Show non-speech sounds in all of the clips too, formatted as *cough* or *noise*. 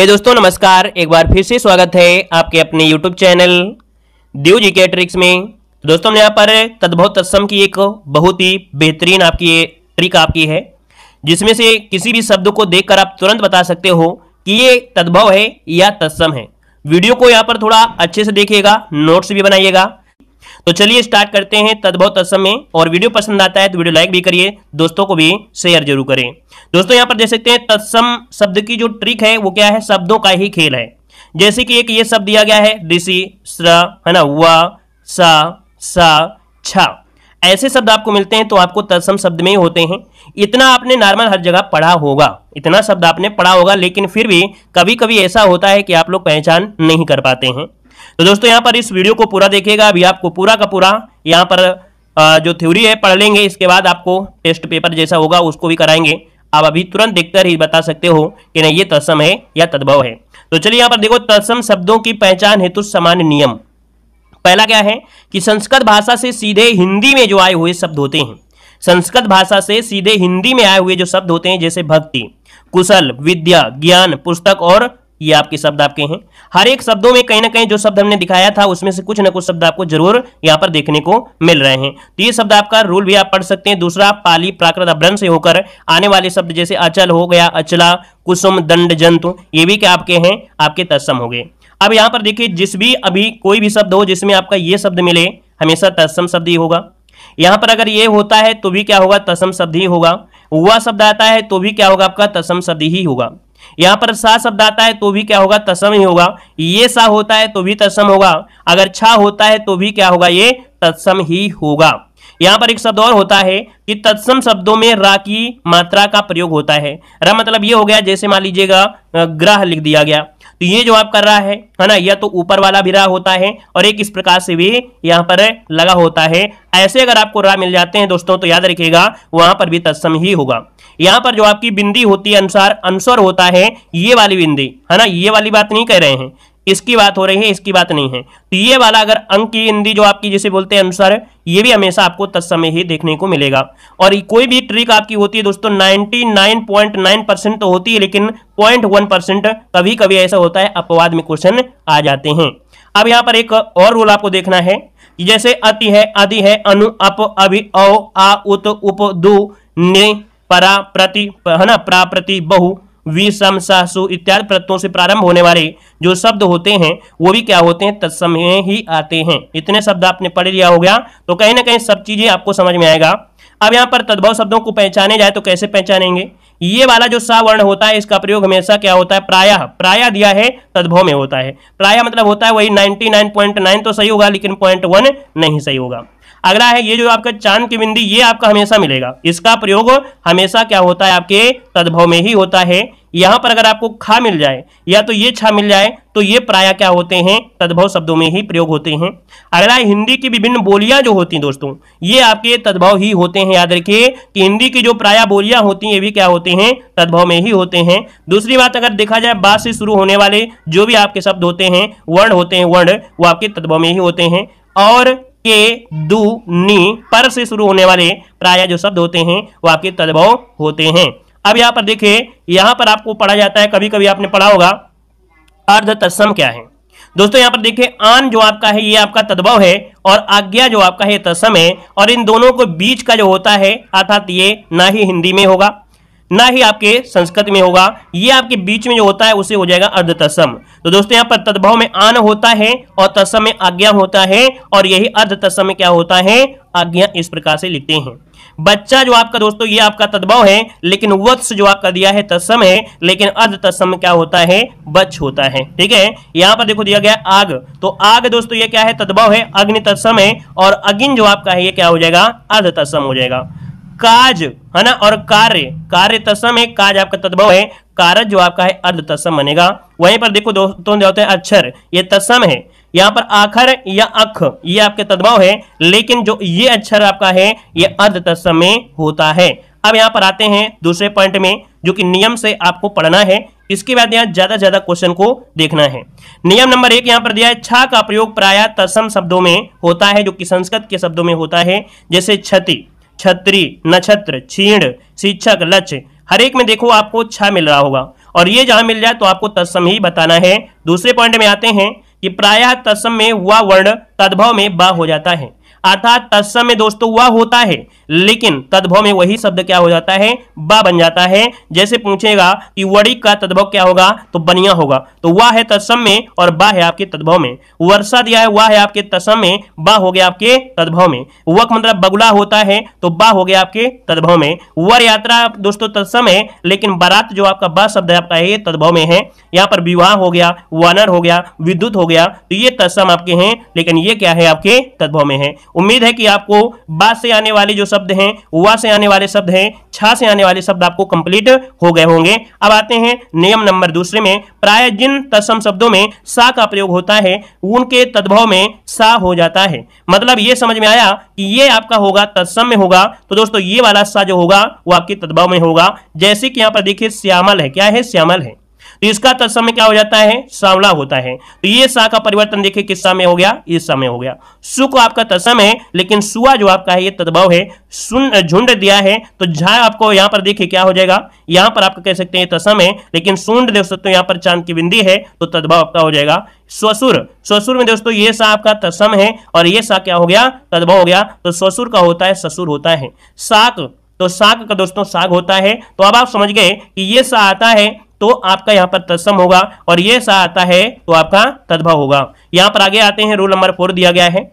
हे दोस्तों नमस्कार एक बार फिर से स्वागत है आपके अपने यूट्यूब चैनल देव जी के ट्रिक्स में दोस्तों यहाँ पर तद्भव तत्सम की एक बहुत ही बेहतरीन आपकी ट्रिक आपकी है जिसमें से किसी भी शब्द को देखकर आप तुरंत बता सकते हो कि ये तद्भव है या तत्सम है वीडियो को यहाँ पर थोड़ा अच्छे से देखिएगा नोट्स भी बनाइएगा तो चलिए स्टार्ट करते हैं तद्भव तत्सम में और वीडियो पसंद आता है तो वीडियो लाइक भी करिए दोस्तों को भी शेयर जरूर करें दोस्तों यहाँ पर देख सकते हैं तत्सम शब्द की जो ट्रिक है वो क्या है शब्दों का ही खेल है जैसे कि एक ये शब्द दिया गया है ऋषि स्र है ना व सा सा छा ऐसे शब्द आपको मिलते हैं तो आपको तत्सम शब्द में ही होते हैं इतना आपने नॉर्मल हर जगह पढ़ा होगा इतना शब्द आपने पढ़ा होगा लेकिन फिर भी कभी कभी ऐसा होता है कि आप लोग पहचान नहीं कर पाते हैं तो दोस्तों यहाँ पर इस वीडियो को पूरा देखिएगा अभी आपको पूरा का पूरा यहाँ पर जो थ्योरी है पढ़ लेंगे इसके बाद आपको टेस्ट पेपर जैसा होगा उसको भी कराएंगे आप अभी तुरंत देखकर ही बता सकते हो कि नहीं ये तत्सम है या तद्भव है तो चलिए यहाँ पर देखो तत्सम शब्दों की पहचान हेतु सामान्य नियम पहला क्या है कि संस्कृत भाषा से सीधे हिंदी में जो आए हुए शब्द होते हैं संस्कृत भाषा से सीधे हिंदी में आए हुए जो शब्द होते हैं जैसे भक्ति कुशल विद्या ज्ञान पुस्तक और ये आपके शब्द आपके हैं हर एक शब्दों में कहीं ना कहीं जो शब्द हमने दिखाया था उसमें से कुछ ना कुछ शब्द आपको जरूर यहाँ पर देखने को मिल रहे हैं तो ये शब्द आपका रूल भी आप पढ़ सकते हैं दूसरा पाली प्राकृत अभ्रंश से होकर आने वाले शब्द जैसे अचल हो गया अचला कुसुम दंड जंतु ये भी क्या आपके हैं आपके तत्सम हो गए अब यहाँ पर देखिए जिस भी अभी कोई भी शब्द हो जिसमें आपका ये शब्द मिले हमेशा तत्सम शब्द ही होगा यहाँ पर अगर ये होता है तो भी क्या होगा तसम शब्द ही होगा हुआ शब्द आता है तो भी क्या होगा आपका तसम शब्द ही होगा यहां पर सा शब्द आता है तो भी क्या होगा तस्म ही होगा ये सा होता है तो भी तत्सम होगा अगर छा होता है तो भी क्या होगा ये तत्सम ही होगा यहां पर एक शब्द और होता है कि तत्सम शब्दों में रा की मात्रा का प्रयोग होता है रा मतलब ये हो गया जैसे मान लीजिएगा ग्रह लिख दिया गया तो ये जो आप कर रहा है है ना या तो ऊपर वाला भी रहा होता है और एक इस प्रकार से भी यहाँ पर लगा होता है ऐसे अगर आपको राह मिल जाते हैं दोस्तों तो याद रखिएगा वहां पर भी तत्सम ही होगा यहाँ पर जो आपकी बिंदी होती है अनुसार अनुसर होता है ये वाली बिंदी है ना ये वाली बात नहीं कह रहे हैं किसकी बात हो रही है इसकी बात नहीं है तो ये वाला अगर अंक की हिंदी जो आपकी जिसे बोलते हैं अनुसार ये भी हमेशा आपको तत्समय ही देखने को मिलेगा और कोई भी ट्रिक आपकी होती है दोस्तों 99.9 परसेंट तो होती है लेकिन 0.1 परसेंट कभी कभी ऐसा होता है अपवाद में क्वेश्चन आ जाते हैं अब यहाँ पर एक और रूल आपको देखना है जैसे अति है अधि है अनु अप अभि औ आ उत उप दु ने परा प्रति है ना प्राप्रति बहु विषम सासु इत्यादि प्रत्ययों से प्रारंभ होने वाले जो शब्द होते हैं वो भी क्या होते हैं तत्समय ही आते हैं इतने शब्द आपने पढ़ लिया हो गया तो कहीं ना कहीं सब चीजें आपको समझ में आएगा अब यहाँ पर तद्भव शब्दों को पहचाने जाए तो कैसे पहचानेंगे ये वाला जो सा वर्ण होता है इसका प्रयोग हमेशा क्या होता है प्राय प्राय दिया है तद्भव में होता है प्राय मतलब होता है वही 99.9 तो सही होगा लेकिन पॉइंट वन नहीं सही होगा अगला है ये जो आपका चांद की बिंदी ये आपका हमेशा मिलेगा इसका प्रयोग हमेशा क्या होता है आपके तद्भव में ही होता है यहां पर अगर आपको खा मिल जाए या तो ये छा मिल जाए तो ये प्राय क्या होते हैं तद्भव शब्दों में ही प्रयोग होते हैं अगला हिंदी की विभिन्न बोलियां जो होती हैं दोस्तों ये आपके तद्भव ही होते हैं याद रखिए कि हिंदी की जो प्राय बोलियां होती हैं ये भी क्या होते हैं तद्भव में ही होते हैं दूसरी बात अगर देखा जाए बात से शुरू होने वाले जो भी आपके शब्द होते हैं वर्ण होते हैं वर्ण वो आपके तद्भव में ही होते हैं और के दू नी पर से शुरू होने वाले प्राय जो शब्द होते हैं वो आपके तदभव होते हैं अब यहां पर देखिए यहां पर आपको पढ़ा जाता है कभी कभी आपने पढ़ा होगा अर्ध तत्सम क्या है दोस्तों यहां पर देखिए आन जो आपका है ये आपका तद्भव है और आज्ञा जो आपका है तत्सम है और इन दोनों को बीच का जो होता है अर्थात ये ना ही हिंदी में होगा ना ही आपके संस्कृत में होगा ये आपके बीच में जो होता है उसे हो जाएगा अर्ध तस्म तो दोस्तों यहाँ पर तद्भव में आन होता है और तस्म में आज्ञा होता है और यही अर्ध तस्म में क्या होता है आज्ञा इस प्रकार से लिखते हैं बच्चा जो आपका दोस्तों ये आपका तद्भव है लेकिन वत्स जो आपका दिया है तस्म है लेकिन अर्ध तस्म क्या होता है बच होता है ठीक है यहाँ पर देखो दिया गया आग तो आग दोस्तों ये क्या है तद्भव है अग्नि तत्सम है और अग्नि जो आपका है ये क्या हो जाएगा अर्ध तस्म हो जाएगा काज है ना और कार्य कार्य तस्म है काज आपका तद्भव है कारज जो आपका है अर्ध तसम बनेगा वहीं पर देखो दोस्तों जो होते हैं अक्षर ये तसम है यहाँ पर आखर या अख ये आपके तद्भव है लेकिन जो ये अक्षर आपका है ये अर्ध तस्म में होता है अब यहाँ पर आते हैं दूसरे पॉइंट में जो कि नियम से आपको पढ़ना है इसके बाद यहाँ ज्यादा ज्यादा क्वेश्चन को देखना है नियम नंबर एक यहाँ पर दिया है छा का प्रयोग प्राय तस्म शब्दों में होता है जो कि संस्कृत के शब्दों में होता है जैसे क्षति छत्री नक्षत्र छीण शिक्षक लक्ष्य हर एक में देखो आपको छह मिल रहा होगा और ये जहां मिल जाए तो आपको तत्सम ही बताना है दूसरे पॉइंट में आते हैं कि प्रायः तत्सम में हुआ वर्ण तद्भव में बा हो जाता है अर्थात तत्सम में दोस्तों हुआ होता है लेकिन तद्भव में वही शब्द क्या हो जाता है बा बन जाता है जैसे पूछेगा कि वड़ी का तद्भव क्या होगा तो बनिया होगा तो वह है तत्सम में और बा है आपके तद्भव में वर्षा दिया है वह है आपके तत्सम में बा हो गया आपके तद्भव में वक मतलब बगुला होता है तो बा हो गया आपके तद्भव में वर यात्रा दोस्तों तत्सम है लेकिन बारात जो आपका बा शब्द है आपका ये तद्भव में है यहाँ पर विवाह हो गया वानर हो गया विद्युत हो गया तो ये तत्सम आपके हैं लेकिन ये क्या है आपके तद्भव में है उम्मीद है कि आपको बा से आने वाली जो शब्द शब्द हैं वा से आने वाले शब्द हैं छा से आने वाले शब्द आपको कंप्लीट हो गए होंगे अब आते हैं नियम नंबर दूसरे में प्राय जिन तत्सम शब्दों में सा का प्रयोग होता है उनके तद्भव में सा हो जाता है मतलब ये समझ में आया कि ये आपका होगा तत्सम में होगा तो दोस्तों ये वाला सा जो होगा वो आपके तद्भव में होगा जैसे कि यहाँ पर देखिए श्यामल है क्या है श्यामल है इसका तत्समय तो क्या हो जाता है सांवला होता है तो ये सा का परिवर्तन देखिए किस समय हो गया इस समय हो गया सु को आपका तत्सम तो है लेकिन सुआ जो आपका है ये तद्भव है सुन झुंड दिया है तो झा आपको यहां पर देखिए क्या हो जाएगा यहां पर आप कह सकते हैं तत्सम तो है लेकिन सुंड देख सकते हो यहां पर चांद की बिंदी है तो तद्भव आपका हो जाएगा ससुर ससुर में दोस्तों ये सा आपका तत्सम है और ये सा क्या हो गया तद्भव हो गया तो ससुर का होता है ससुर होता है साक तो साग का दोस्तों साग होता है तो अब आप समझ गए कि ये सा आता है तो आपका यहाँ पर तत्सम होगा और ये सा आता है तो आपका तद्भव होगा यहाँ पर आगे आते हैं रूल नंबर फोर दिया गया है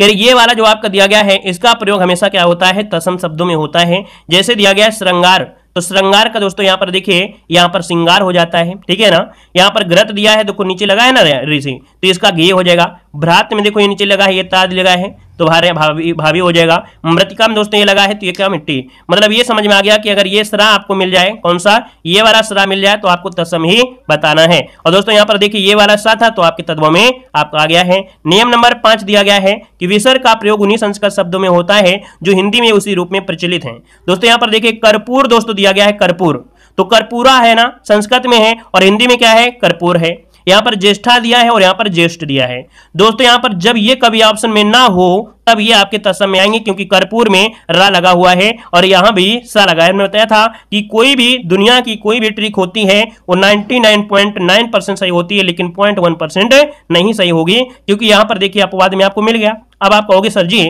रही ये वाला जो आपका दिया गया है इसका प्रयोग हमेशा क्या होता है तसम शब्दों में होता है जैसे दिया गया है श्रृंगार तो श्रृंगार का दोस्तों यहाँ पर देखिए यहाँ पर श्रृंगार हो जाता है ठीक है ना यहाँ पर ग्रत दिया है देखो नीचे लगा है ना ऋषि तो इसका गे हो जाएगा भ्रात में देखो ये नीचे लगा है ये ताज लगा है तो भारे भावी भावी हो जाएगा मृतिका में दोस्तों ये लगा है तो ये क्या मिट्टी मतलब ये समझ में आ गया कि अगर ये सरा आपको मिल जाए कौन सा ये वाला सरा मिल जाए तो आपको तस्म ही बताना है और दोस्तों यहाँ पर देखिए ये वाला सा था तो आपके तत्वों में आपका आ गया है नियम नंबर पांच दिया गया है कि विसर का प्रयोग उन्हीं संस्कृत शब्दों में होता है जो हिंदी में उसी रूप में प्रचलित है दोस्तों यहाँ पर देखिए कर्पूर दोस्तों दिया गया है कर्पूर तो कर्पूरा है ना संस्कृत में है और हिंदी में क्या है कर्पूर है यहां पर ज्येष्ठा दिया है और यहां पर ज्येष्ठ दिया है दोस्तों यहां पर जब ये कभी ऑप्शन में ना हो तब ये आपके तत्सम में आएंगे क्योंकि कर्पूर में रा लगा हुआ है और यहाँ भी सा लगा है बताया था कि कोई भी दुनिया की कोई भी ट्रिक होती है वो 99.9 परसेंट सही होती है लेकिन 0.1 परसेंट नहीं सही होगी क्योंकि यहाँ पर देखिए अपवाद में आपको मिल गया अब आप कहोगे सर जी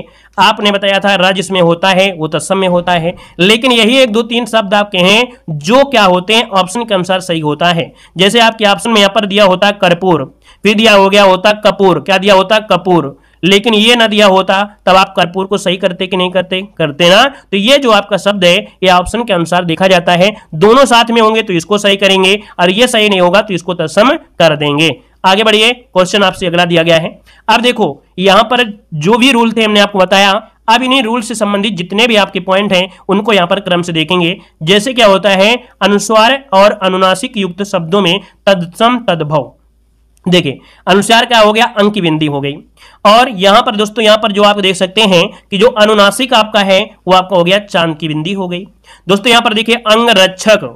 आपने बताया था रज इसमें होता है वो तत्सम में होता है लेकिन यही एक दो तीन शब्द आपके हैं जो क्या होते हैं ऑप्शन के अनुसार सही होता है जैसे आपके ऑप्शन में यहां पर दिया होता है कर्पूर फिर दिया हो गया होता कपूर क्या दिया होता कपूर लेकिन ये ना दिया होता तब आप कर्पूर को सही करते कि नहीं करते करते ना तो ये जो आपका शब्द है ये ऑप्शन के अनुसार देखा जाता है दोनों साथ में होंगे तो इसको सही करेंगे और ये सही नहीं होगा तो इसको तत्सम कर देंगे आगे बढ़िए क्वेश्चन आपसे अगला दिया गया है अब देखो यहां पर जो भी रूल थे हमने आपको बताया अब इन्हीं रूल से संबंधित जितने भी आपके पॉइंट हैं उनको यहां पर क्रम से देखेंगे जैसे क्या होता है अनुस्वार और अनुनासिक युक्त शब्दों में तदसम तद्भव देखिए अनुसार क्या हो गया अंक बिंदी हो गई और यहां पर दोस्तों यहां पर जो आप देख सकते हैं कि जो अनुनासिक आपका है वो आपका हो गया चांद की बिंदी हो गई दोस्तों यहां पर देखिए अंग रक्षक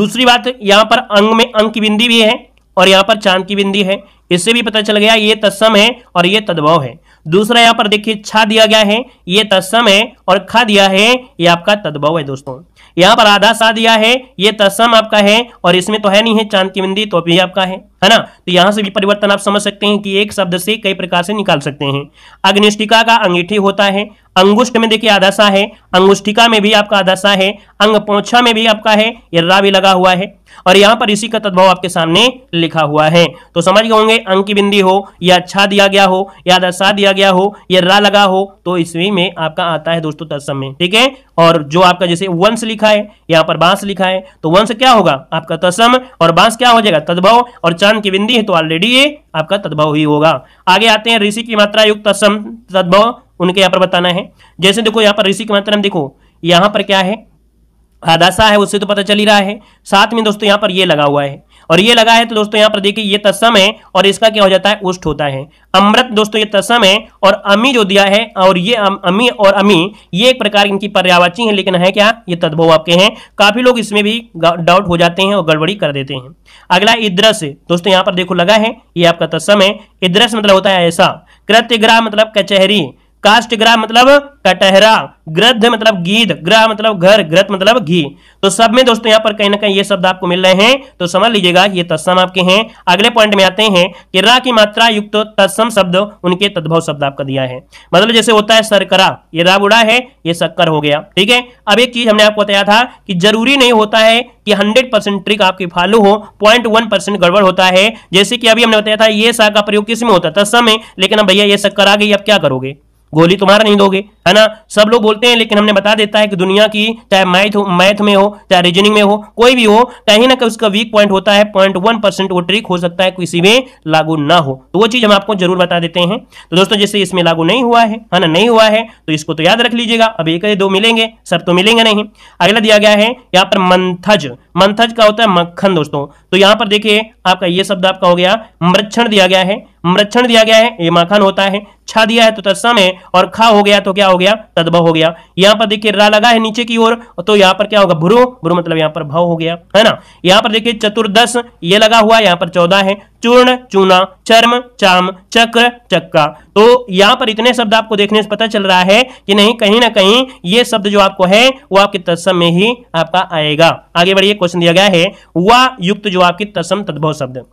दूसरी बात यहां पर अंग में अंक बिंदी भी है और यहां पर चांद की बिंदी है इससे भी पता चल गया ये तत्सम है और ये तद्भव है दूसरा यहां पर देखिए छा दिया गया है ये तत्सम है और खा दिया है ये आपका तद्भव है दोस्तों यहां पर आधा सा दिया है ये तत्सम आपका है और इसमें तो है नहीं है चांद की बिंदी तो भी आपका है है ना तो यहां से भी परिवर्तन आप समझ सकते हैं कि एक शब्द से कई प्रकार से निकाल सकते हैं अग्निष्टिका का अंगीठी होता है अंगुष्ठ में देखिए आधासा है अंगुष्ठिका में भी आपका आधासा है अंग पोछा में भी आपका है यर्रा भी लगा हुआ है और यहां पर इसी का तद्भाव आपके सामने लिखा हुआ है तो समझ गए होंगे अंग की बिंदी हो या अच्छा दिया गया हो या दशा दिया गया हो या रा लगा हो तो इसमें में आपका आता है दोस्तों तत्सम में ठीक है और जो आपका जैसे वंश लिखा है यहाँ पर बांस लिखा है तो वंश क्या होगा आपका तसम और बांस क्या हो जाएगा तद्भव और चांद की बिंदी है तो ऑलरेडी ये आपका तद्भव ही होगा आगे आते हैं ऋषि की मात्रा युक्त तसम तद्भव उनके यहाँ पर बताना है जैसे देखो यहाँ पर ऋषि की मात्रा में देखो यहाँ पर क्या है आदाशा है उससे तो पता चल ही रहा है साथ में दोस्तों यहाँ पर ये लगा हुआ है और ये लगा है तो दोस्तों यहाँ पर देखिए ये तस्म है और इसका क्या हो जाता है उष्ट होता है अमृत दोस्तों ये तस्म है और अमी जो दिया है और ये अमी और अमी ये एक प्रकार इनकी पर्यावाची है लेकिन है क्या ये तद्भव आपके हैं काफी लोग इसमें भी डाउट हो जाते हैं और गड़बड़ी कर देते हैं अगला इद्रस दोस्तों यहाँ पर देखो लगा है ये आपका तस्म है इद्रस मतलब होता है ऐसा कृत्य मतलब कचहरी ग्रह मतलब कटहरा ग्रद्ध मतलब गीध ग्रह मतलब घर ग्रत मतलब घी तो सब में दोस्तों यहां पर कहीं ना कहीं ये शब्द आपको मिल रहे हैं तो समझ लीजिएगा ये तत्सम आपके हैं अगले पॉइंट में आते हैं कि रा की मात्रा युक्त तो तत्सम शब्द उनके तद्भव शब्द आपका दिया है मतलब जैसे होता है सरकरा ये रा बुढ़ा है ये शक्कर हो गया ठीक है अब एक चीज हमने आपको बताया था कि जरूरी नहीं होता है कि हंड्रेड परसेंट ट्रिक आपकी फालू हो पॉइंट वन परसेंट गड़बड़ होता है जैसे कि अभी हमने बताया था ये सा का प्रयोग किस में होता है तत्सम में लेकिन अब भैया ये शक्कर आ गई अब क्या करोगे गोली तुम्हारा नहीं दोगे है ना सब लोग बोलते हैं लेकिन हमने बता देता है कि दुनिया की चाहे मैथ हो मैथ में हो चाहे रीजनिंग में हो कोई भी हो कहीं ना कहीं उसका वीक पॉइंट होता है पॉइंट वन परसेंट वो ट्रिक हो सकता है किसी में लागू ना हो तो वो चीज हम आपको जरूर बता देते हैं तो दोस्तों जैसे इसमें लागू नहीं हुआ है है ना नहीं हुआ है तो इसको तो याद रख लीजिएगा अब एक दो मिलेंगे सब तो मिलेंगे नहीं अगला दिया गया है यहाँ पर मंथज मंथज का होता है मक्खन दोस्तों तो यहाँ पर देखिए आपका ये शब्द आपका हो गया मृक्षण दिया गया है मृक्षण दिया गया है ये मक्खन होता है छा दिया है तो तत्सम है और खा हो गया तो क्या हो गया तदभ हो गया यहाँ पर देखिए रा लगा है नीचे की ओर तो यहाँ पर क्या होगा भ्रु भ्रु मतलब यहाँ पर भव हो गया है ना यहाँ पर देखिए चतुर्दश ये लगा हुआ यहाँ पर चौदह है चूर्ण चूना चर्म चाम चक्र चक्का तो यहाँ पर इतने शब्द आपको देखने से पता चल रहा है कि नहीं कहीं ना कहीं ये शब्द जो आपको है वो आपके तत्सम में ही आपका आएगा आगे बढ़िए क्वेश्चन दिया गया है वह युक्त जो आपकी तत्सम तद्भव शब्द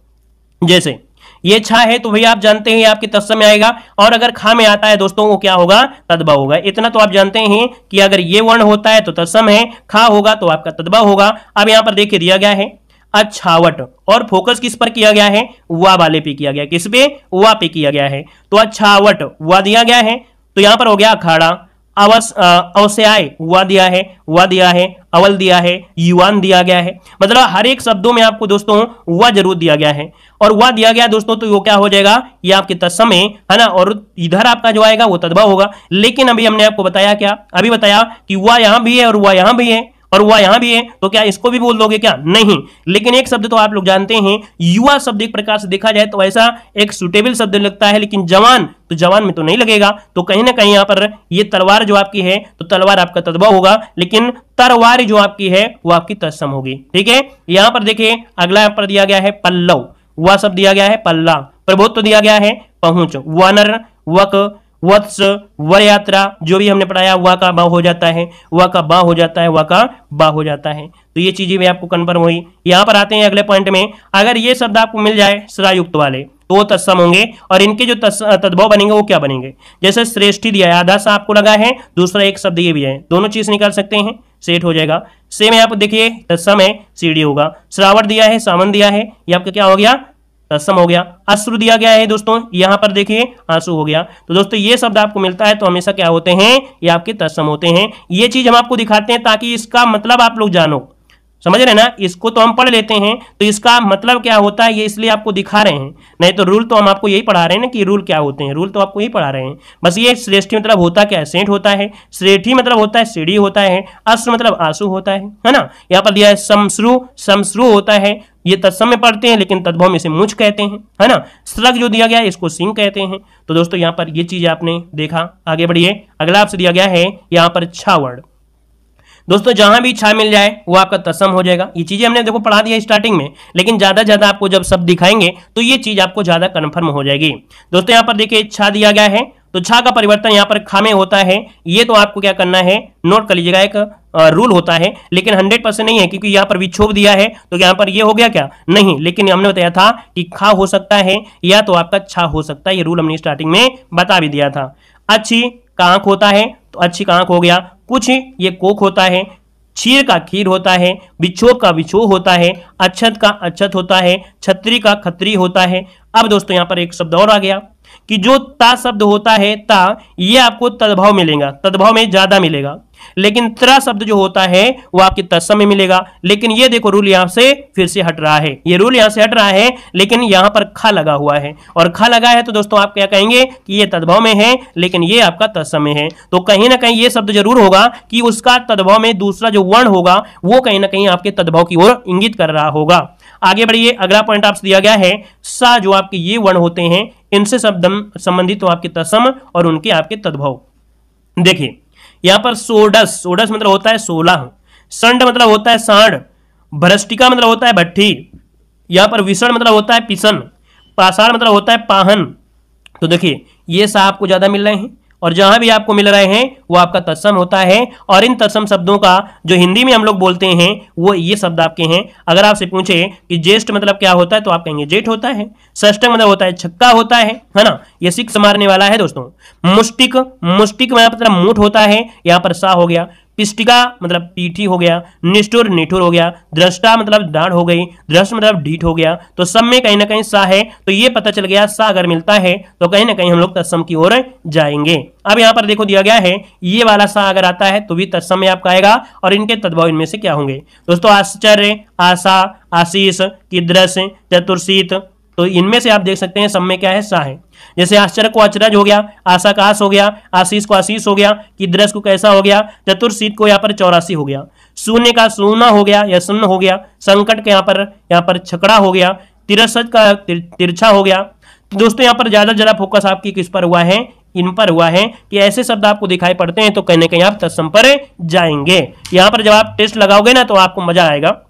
जैसे ये छा है तो भैया आप जानते हैं आपके तत्सम में आएगा और अगर खा में आता है दोस्तों वो क्या होगा तदबा होगा इतना तो आप जानते हैं कि अगर ये वर्ण होता है तो तत्सम है खा होगा तो आपका तदबा होगा अब यहां पर देखिए दिया गया है अच्छावट और फोकस किस पर किया गया है वा वाले पे किया गया किस पे वा पे किया गया है तो अच्छावट वा दिया गया है तो यहां पर हो गया अखाड़ा अवस अवस्याय हुआ दिया है हुआ दिया है अवल दिया है युवान दिया गया है मतलब हर एक शब्दों में आपको दोस्तों हुआ जरूर दिया गया है और हुआ दिया गया दोस्तों तो वो क्या हो जाएगा ये आपके तत्समय है ना और इधर आपका जो आएगा वो तदबा होगा लेकिन अभी हमने आपको बताया क्या अभी बताया कि हुआ यहां भी है और हुआ यहां भी है और हुआ यहां भी है तो क्या इसको भी बोल दोगे क्या नहीं लेकिन एक शब्द तो आप लोग जानते हैं युवा शब्द एक प्रकार से देखा जाए तो ऐसा एक सुटेबल शब्द लगता है लेकिन जवान तो जवान में तो नहीं लगेगा तो कहीं ना कहीं यहां पर ये तलवार जो आपकी है तो तलवार आपका तदबा होगा लेकिन तरवार जो आपकी है वो आपकी तस्म होगी ठीक है यहां पर देखिए अगला यहां पर दिया गया है पल्लव वह शब्द दिया गया है पल्ला प्रभुत्व दिया गया है पहुंच वनर वक वत्स वर यात्रा जो भी हमने पढ़ाया वह का बा हो जाता है वह का बा हो जाता है वह का बा हो जाता है तो ये चीजें भी आपको कन्फर्म हुई यहां पर आते हैं अगले पॉइंट में अगर ये शब्द आपको मिल जाए सरायुक्त वाले तो वो तत्सम होंगे और इनके जो तद्भव बनेंगे वो क्या बनेंगे जैसे श्रेष्ठी दिया है आधा सा आपको लगा है दूसरा एक शब्द ये भी है दोनों चीज निकाल सकते हैं सेट हो जाएगा सेम यहाँ पर देखिए तत्सम है सीढ़ी होगा श्रावण दिया है सावन दिया है ये आपका क्या हो गया तत्सम हो गया अश्रु दिया गया है दोस्तों यहां पर देखिए आंसू हो गया तो दोस्तों ये शब्द आपको मिलता है तो हमेशा क्या होते हैं ये आपके तत्सम होते हैं ये चीज हम आपको दिखाते हैं ताकि इसका मतलब आप लोग जानो समझ रहे ना इसको तो हम पढ़ लेते हैं तो इसका मतलब क्या होता है ये इसलिए आपको दिखा रहे हैं नहीं तो रूल तो हम आपको यही पढ़ा रहे हैं ना कि रूल क्या होते हैं रूल तो आपको यही पढ़ा रहे हैं बस ये श्रेष्ठी मतलब होता क्या है सेठ होता है श्रेठी मतलब होता है सीढ़ी होता है अश्र मतलब आंसू होता है है ना यहाँ पर दिया है समश्रु समश्रु होता है ये तत्सम में पढ़ते हैं लेकिन तद्भव में इसे मुझ कहते हैं है ना स्लग जो दिया गया इसको सिंह कहते हैं तो दोस्तों यहां पर ये चीज आपने देखा आगे बढ़िए अगला आपसे दिया गया है यहां पर छा वर्ड दोस्तों जहां भी छा मिल जाए वो आपका तस्म हो जाएगा ये चीजें हमने देखो पढ़ा दिया स्टार्टिंग में लेकिन ज्यादा ज्यादा आपको जब सब दिखाएंगे तो ये चीज आपको ज्यादा कन्फर्म हो जाएगी दोस्तों यहाँ पर देखिए छा दिया गया है तो छा का परिवर्तन यहाँ पर खा में होता है ये तो आपको क्या करना है नोट कर लीजिएगा एक रूल होता है लेकिन हंड्रेड परसेंट नहीं है क्योंकि यहाँ पर विक्षोभ दिया है तो यहाँ पर ये हो गया क्या नहीं लेकिन हमने बताया था कि खा हो सकता है या तो आपका छा हो सकता है ये रूल हमने स्टार्टिंग में बता भी दिया था अच्छी का आंख होता है तो अच्छी का आंख हो गया कुछ ये कोक होता है छीर का खीर होता है विक्षोभ का विक्षोभ होता है अच्छत का अच्छत होता है छत्री का खत्री होता है अब दोस्तों यहाँ पर एक शब्द और आ गया कि जो ता शब्द होता है ता ये आपको तद्भाव मिलेगा तद्भाव में ज्यादा मिलेगा लेकिन त्रा शब्द जो होता है वो आपके तत्सम में मिलेगा लेकिन ये देखो रूल यहां से फिर से हट रहा है ये रूल यहां से हट रहा है लेकिन यहां पर खा लगा हुआ है और खा लगा है तो दोस्तों आप क्या कहेंगे कि ये तद्भव में है लेकिन ये आपका तत्सम में है तो कहीं ना कहीं ये शब्द जरूर होगा कि उसका तद्भव में दूसरा जो वर्ण होगा वो कहीं ना कहीं आपके तद्भव की ओर इंगित कर रहा होगा आगे बढ़िए अगला पॉइंट आपसे दिया गया है सा जो आपके ये वर्ण होते हैं इनसे संबंधित हो आपके तस्म और उनके आपके तद्भव देखिए यहां पर सोडस सोडस मतलब होता है सोलह संड मतलब होता है सांड भ्रष्टिका मतलब होता है भट्टी यहां पर विषण मतलब होता है पिसन पाषाण मतलब होता है पाहन तो देखिए ये सा आपको ज़्यादा मिल रहे हैं और जहां भी आपको मिल रहे हैं वो आपका तत्सम होता है और इन तत्सम शब्दों का जो हिंदी में हम लोग बोलते हैं वो ये शब्द आपके हैं अगर आपसे पूछे कि जेष्ठ मतलब क्या होता है तो आप कहेंगे जेठ होता है सष्ट मतलब होता है छक्का होता है है ना ये सिक्स मारने वाला है दोस्तों मुस्टिक मुस्टिक मतलब मूठ होता है यहां पर सा हो गया पिस्टिका मतलब पीठी हो गया निष्ठुर निठुर हो गया दृष्टा मतलब डाढ़ हो गई दृष्ट मतलब ढीठ हो गया तो सब में कहीं ना कहीं सा है तो ये पता चल गया सा अगर मिलता है तो कहीं ना कहीं हम लोग तत्सम की ओर जाएंगे अब यहां पर देखो दिया गया है ये वाला सा अगर आता है तो भी तत्सम में आपका आएगा और इनके तद्भाव इनमें से क्या होंगे दोस्तों आश्चर्य आशा आशीष किद्रस चतुर्शीत तो इनमें से आप देख सकते हैं सब में क्या है सा है जैसे आश्चर्य को आचरज हो गया आशा का आश हो गया आशीष को आशीष हो गया कि को कैसा हो गया चतुर्शीत को यहाँ पर चौरासी हो गया शून्य का सूना हो गया या शून्य हो गया संकट का यहाँ पर यहाँ पर छकड़ा हो गया तिरसज का तिरछा हो गया तो दोस्तों यहाँ पर ज़्यादा ज़्यादा फोकस आपकी किस पर हुआ है इन पर हुआ है कि ऐसे शब्द आपको दिखाई पड़ते हैं तो कहीं ना कहीं आप तत्सम पर जाएंगे यहाँ पर जब आप टेस्ट लगाओगे ना तो आपको मजा आएगा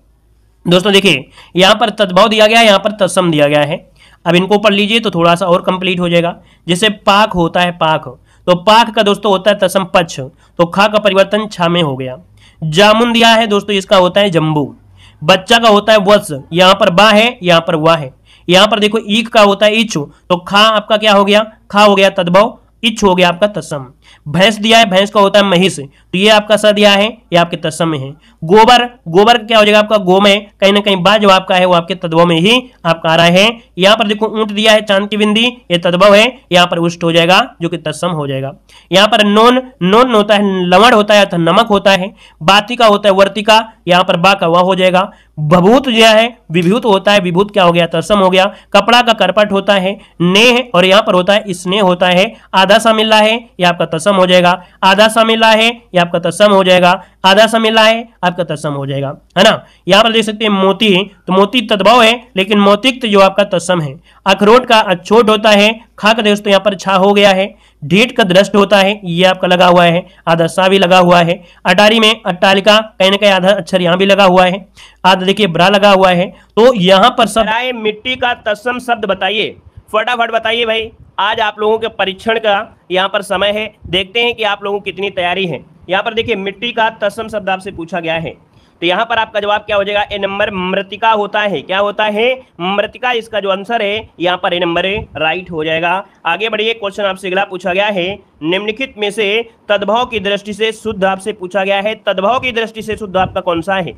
दोस्तों देखिए यहाँ पर तद्भव दिया गया है यहाँ पर तत्सम दिया गया है अब इनको पढ़ लीजिए तो थोड़ा सा और कंप्लीट हो जाएगा जैसे पाक होता है पाक तो पाक का दोस्तों होता है तसम पक्ष तो खा का परिवर्तन छा में हो गया जामुन दिया है दोस्तों इसका होता है जम्बू बच्चा का होता है वत्स यहाँ पर बा है यहाँ पर वाह है यहाँ पर देखो ईक का होता है इच्छु तो खा आपका क्या हो गया खा हो गया तद्भव इच्छ हो गया आपका तसम भैंस दिया है भैंस का होता है महिष तो ये आपका स दिया है ये आपके तत्सम में है गोबर गोबर क्या हो जाएगा आपका गोमय कहीं ना कहीं बाद जो आपका है वो आपके तद्भव में ही आपका आ रहा है यहाँ पर देखो ऊंट दिया है चांद की बिंदी ये तद्भव है यहाँ पर उष्ट हो जाएगा जो कि तत्सम हो जाएगा यहाँ पर नोन नोन होता है लवण होता है अर्थात नमक होता है बाती का होता है वर्तिका यहाँ पर बा का वह हो जाएगा भभूत जो है विभूत होता है विभूत क्या हो गया तत्सम हो गया कपड़ा का करपट होता है नेह और यहाँ पर होता है स्नेह होता है आधा सा मिल रहा है यह आपका आपका हो जाएगा आधा सा मिला है ये आपका तत्सम हो जाएगा आधा सा मिला है आपका तत्सम हो जाएगा है ना यहाँ पर देख सकते हैं मोती तो मोती तदभाव है लेकिन मोतिक्त तो जो आपका तत्सम है अखरोट का अछोट होता है खा कर दोस्तों यहाँ पर छा हो गया है ढीठ का दृष्ट होता है ये आपका लगा हुआ है आधा सा भी लगा हुआ है अटारी में अट्टालिका कहीं ना कहीं आधा अक्षर यहाँ भी लगा हुआ है आधा देखिए ब्रा लगा हुआ है तो यहाँ पर सब मिट्टी का तस्म शब्द बताइए फटाफट बताइए भाई आज आप लोगों के परीक्षण का यहाँ पर समय है देखते हैं कि आप लोगों की कितनी तैयारी है यहाँ पर देखिए मिट्टी का तस्म शब्द आपसे पूछा गया है तो यहाँ पर आपका जवाब क्या हो जाएगा ए नंबर मृतिका होता है क्या होता है मृतिका इसका जो आंसर है यहाँ पर ए नंबर राइट हो जाएगा आगे बढ़िए क्वेश्चन आपसे अगला पूछा गया है निम्नलिखित में से तद्भव की दृष्टि से शुद्ध आपसे पूछा गया है तद्भव की दृष्टि से शुद्ध आपका कौन सा है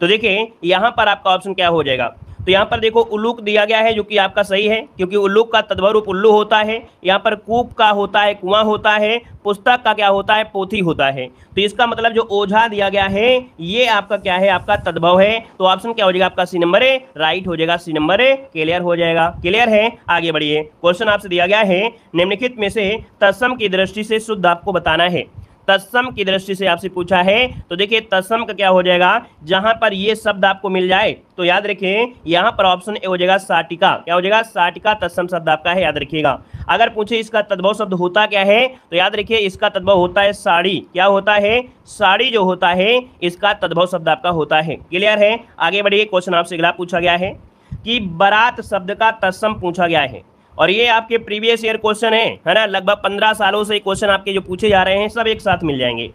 तो देखिये यहाँ पर आपका ऑप्शन क्या हो जाएगा तो यहाँ पर देखो उल्लूक दिया गया है जो कि आपका सही है क्योंकि उल्लूक का तद्वरूप उल्लू होता है यहाँ पर कूप का होता है कुआं होता है पुस्तक का क्या होता है पोथी होता है तो इसका मतलब जो ओझा दिया गया है ये आपका क्या है आपका तद्भव है तो ऑप्शन क्या हो जाएगा आपका सी नंबर ए राइट हो जाएगा सी नंबर ए क्लियर हो जाएगा क्लियर है आगे बढ़िए क्वेश्चन आपसे दिया गया है निम्नलिखित में से तस्म की दृष्टि से शुद्ध आपको बताना है तत्सम की दृष्टि से आपसे पूछा है तो देखिए तत्सम का क्या हो जाएगा जहां पर यह शब्द आपको मिल जाए तो याद रखिए यहां पर ऑप्शन ए हो जाएगा साटिका क्या हो जाएगा साटिका तत्सम शब्द आपका है याद रखिएगा अगर पूछे इसका तद्भव शब्द होता क्या है तो याद रखिए इसका तद्भव होता है साड़ी क्या होता है साड़ी जो होता है इसका तद्भव शब्द आपका होता है क्लियर है आगे बढ़िए क्वेश्चन आपसे अगला पूछा गया है कि बरात शब्द का तत्सम पूछा गया है और ये आपके प्रीवियस ईयर क्वेश्चन है है ना लगभग पंद्रह सालों से क्वेश्चन आपके जो पूछे जा रहे हैं सब एक साथ मिल जाएंगे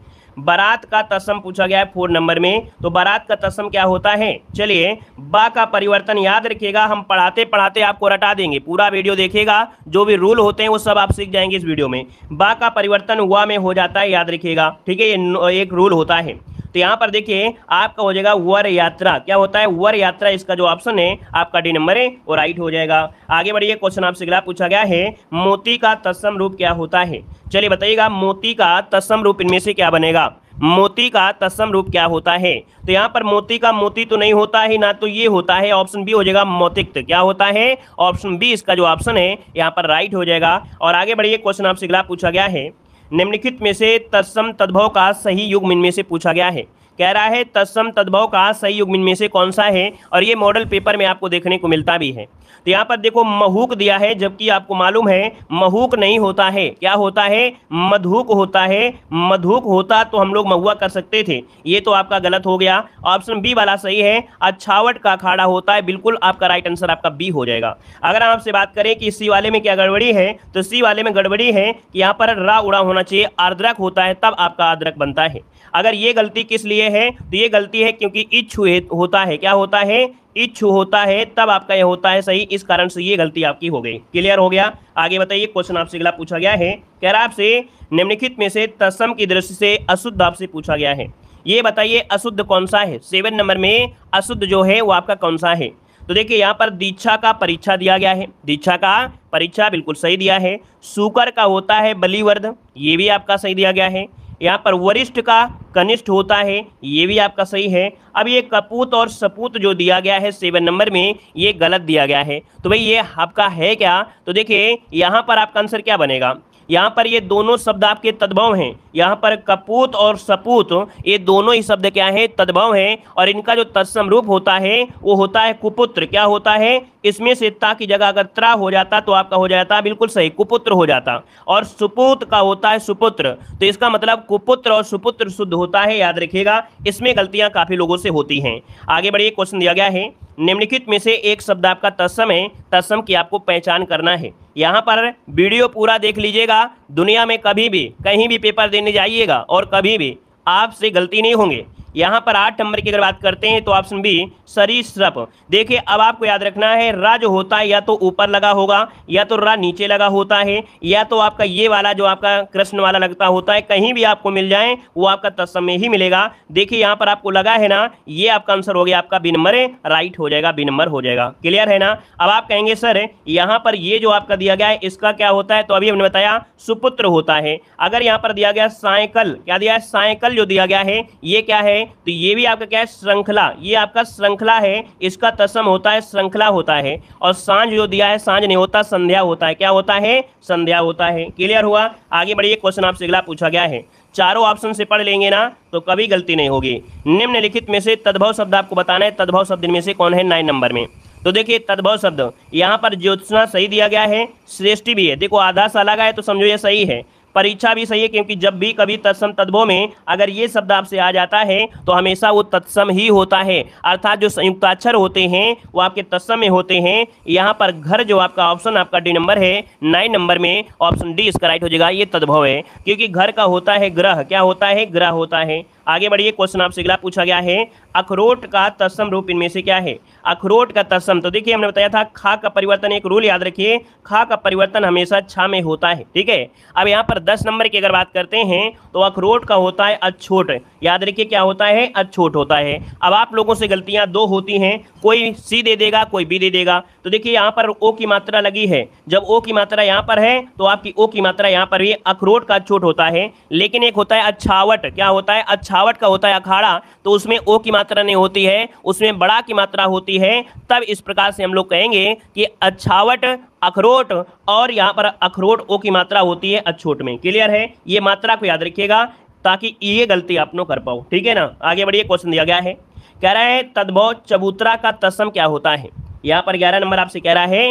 बारात का तस्म पूछा गया है फोर नंबर में तो बारात का तस्म क्या होता है चलिए बा का परिवर्तन याद रखिएगा हम पढ़ाते पढ़ाते आपको रटा देंगे पूरा वीडियो देखिएगा जो भी रूल होते हैं वो सब आप सीख जाएंगे इस वीडियो में बा का परिवर्तन हुआ में हो जाता है याद रखिएगा ठीक है ये एक रूल होता है तो यहां पर देखिए आपका हो जाएगा वर यात्रा क्या होता है वर यात्रा इसका जो ऑप्शन है आपका डी नंबर है और राइट हो जाएगा आगे बढ़िए क्वेश्चन आपसे अगला पूछा गया है मोती का तस्म रूप क्या होता है चलिए बताइएगा मोती का तस्म रूप इनमें से क्या बनेगा मोती का तस्म रूप क्या होता है तो यहां पर मोती का मोती तो नहीं होता है ना तो ये होता है ऑप्शन बी हो जाएगा मोतिक तो क्या होता है ऑप्शन बी इसका जो ऑप्शन है यहां पर राइट हो जाएगा और आगे बढ़िए क्वेश्चन आपसे अगला पूछा गया है निम्नलिखित में से तत्सम तद्भव का सही युग्म इनमें से पूछा गया है कह रहा है तत्सम तद्भव का सही युग्म में से कौन सा है और ये मॉडल पेपर में आपको देखने को मिलता भी है तो यहाँ पर देखो महूक दिया है जबकि आपको मालूम है महूक नहीं होता है क्या होता है मधुक होता है मधुक होता तो हम लोग महुआ कर सकते थे ये तो आपका गलत हो गया ऑप्शन बी वाला सही है अच्छावट का अखाड़ा होता है बिल्कुल आपका राइट आंसर आपका बी हो जाएगा अगर हम आपसे बात करें कि सी वाले में क्या गड़बड़ी है तो सी वाले में गड़बड़ी है कि यहाँ पर रा उड़ा होना चाहिए आर्द्रक होता है तब आपका आर्द्रक बनता है अगर ये गलती किस लिए है तो ये गलती है क्योंकि इच्छु होता है क्या होता है इच्छु होता है तब आपका ये होता है सही इस कारण से ये गलती आपकी हो गई क्लियर हो गया आगे बताइए क्वेश्चन आपसे अगला पूछा गया है कह रहा आपसे निम्नलिखित में से तस्म की दृष्टि से अशुद्ध आपसे पूछा गया है ये बताइए अशुद्ध कौन सा है सेवन नंबर में अशुद्ध जो है वो आपका कौन सा है तो देखिए यहाँ पर दीक्षा का परीक्षा दिया गया है दीक्षा का परीक्षा बिल्कुल सही दिया है सुकर का होता है बलिवर्ध ये भी आपका सही दिया गया है यहाँ पर वरिष्ठ का कनिष्ठ होता है ये भी आपका सही है अब ये कपूत और सपूत जो दिया गया है सेवन नंबर में ये गलत दिया गया है तो भाई ये आपका है क्या तो देखिए यहाँ पर आपका आंसर क्या बनेगा यहाँ पर ये दोनों शब्द आपके तद्भव हैं यहाँ पर कपूत और सपूत ये दोनों ही शब्द क्या है तद्भव हैं और इनका जो तत्सम रूप होता है वो होता है कुपुत्र क्या होता है इसमें से ता की जगह अगर त्रा हो जाता तो आपका हो जाता बिल्कुल सही कुपुत्र हो जाता और सुपूत का होता है सुपुत्र तो इसका मतलब कुपुत्र और सुपुत्र शुद्ध होता है याद रखिएगा इसमें गलतियां काफी लोगों से होती हैं आगे बढ़िए क्वेश्चन दिया गया है निम्नलिखित में से एक शब्द आपका तस्म है तस्म की आपको पहचान करना है यहाँ पर वीडियो पूरा देख लीजिएगा जाइएगा दुनिया में कभी भी कहीं भी पेपर देने जाइएगा और कभी भी आपसे गलती नहीं होंगे यहाँ पर आठ नंबर की अगर बात करते हैं तो ऑप्शन बी सरीसृप देखिए अब आपको याद रखना है रा जो होता है या तो ऊपर लगा होगा या तो रा नीचे लगा होता है या तो आपका ये वाला जो आपका कृष्ण वाला लगता होता है कहीं भी आपको मिल जाए वो आपका तत्सम में ही मिलेगा देखिए यहाँ पर आपको लगा है ना ये आपका आंसर हो गया आपका बी नंबर राइट हो जाएगा बी नंबर हो जाएगा क्लियर है ना अब आप कहेंगे सर यहाँ पर ये जो आपका दिया गया है इसका क्या होता है तो अभी हमने बताया सुपुत्र होता है अगर यहाँ पर दिया गया साइकिल क्या दिया है साइकिल जो दिया गया है ये क्या है है तो ये भी आपका क्या है श्रृंखला ये आपका श्रृंखला है इसका तसम होता है श्रृंखला होता है और सांझ जो दिया है सांझ नहीं होता संध्या होता है क्या होता है संध्या होता है क्लियर हुआ आगे बढ़िए क्वेश्चन आपसे अगला पूछा गया है चारों ऑप्शन से पढ़ लेंगे ना तो कभी गलती नहीं होगी निम्नलिखित में से तद्भव शब्द आपको बताना है तद्भव शब्द में से कौन है नाइन नंबर में तो देखिए तद्भव शब्द यहाँ पर ज्योत्सना सही दिया गया है श्रेष्ठी भी है देखो आधा सा लगा है तो समझो ये सही है परीक्षा भी सही है क्योंकि जब भी कभी तत्सम तद्भव में अगर ये शब्द आपसे आ जाता है तो हमेशा वो तत्सम ही होता है अर्थात जो संयुक्ताक्षर होते हैं वो आपके तत्सम में होते हैं यहाँ पर घर जो आपका ऑप्शन आपका डी नंबर है नाइन नंबर में ऑप्शन डी इसका राइट हो जाएगा ये तद्भव है क्योंकि घर का होता है ग्रह क्या होता है ग्रह होता है आगे बढ़िए क्वेश्चन आपसे अगला पूछा गया है अखरोट का तस्म रूप इनमें से क्या है अखरोट का तस्म तो देखिए हमने बताया था खा का परिवर्तन एक रूल याद रखिए खा का परिवर्तन हमेशा छा में होता है ठीक है अब यहाँ पर दस नंबर की अगर बात करते हैं तो अखरोट का होता है अछोट याद रखिए क्या होता है अछूट होता है अब आप लोगों से गलतियां दो होती हैं कोई सी दे देगा कोई बी दे देगा तो देखिए यहाँ पर ओ की मात्रा लगी है जब ओ की मात्रा यहाँ पर है तो आपकी ओ की मात्रा यहाँ पर भी अखरोट का अछूट होता है लेकिन एक होता है अच्छावट क्या होता है अच्छावट का होता है अखाड़ा तो उसमें ओ की मात्रा नहीं होती है उसमें बड़ा की मात्रा होती है तब इस प्रकार से हम लोग कहेंगे कि अच्छावट अखरोट और यहाँ पर अखरोट ओ की मात्रा होती है अच्छोट में क्लियर है ये मात्रा को याद रखिएगा ताकि ये गलती आप लोग कर पाओ ठीक है ना आगे बढ़िए क्वेश्चन दिया गया है कह रहा है तदभव चबूतरा का तस्म क्या होता है यहाँ पर ग्यारह नंबर आपसे कह रहा है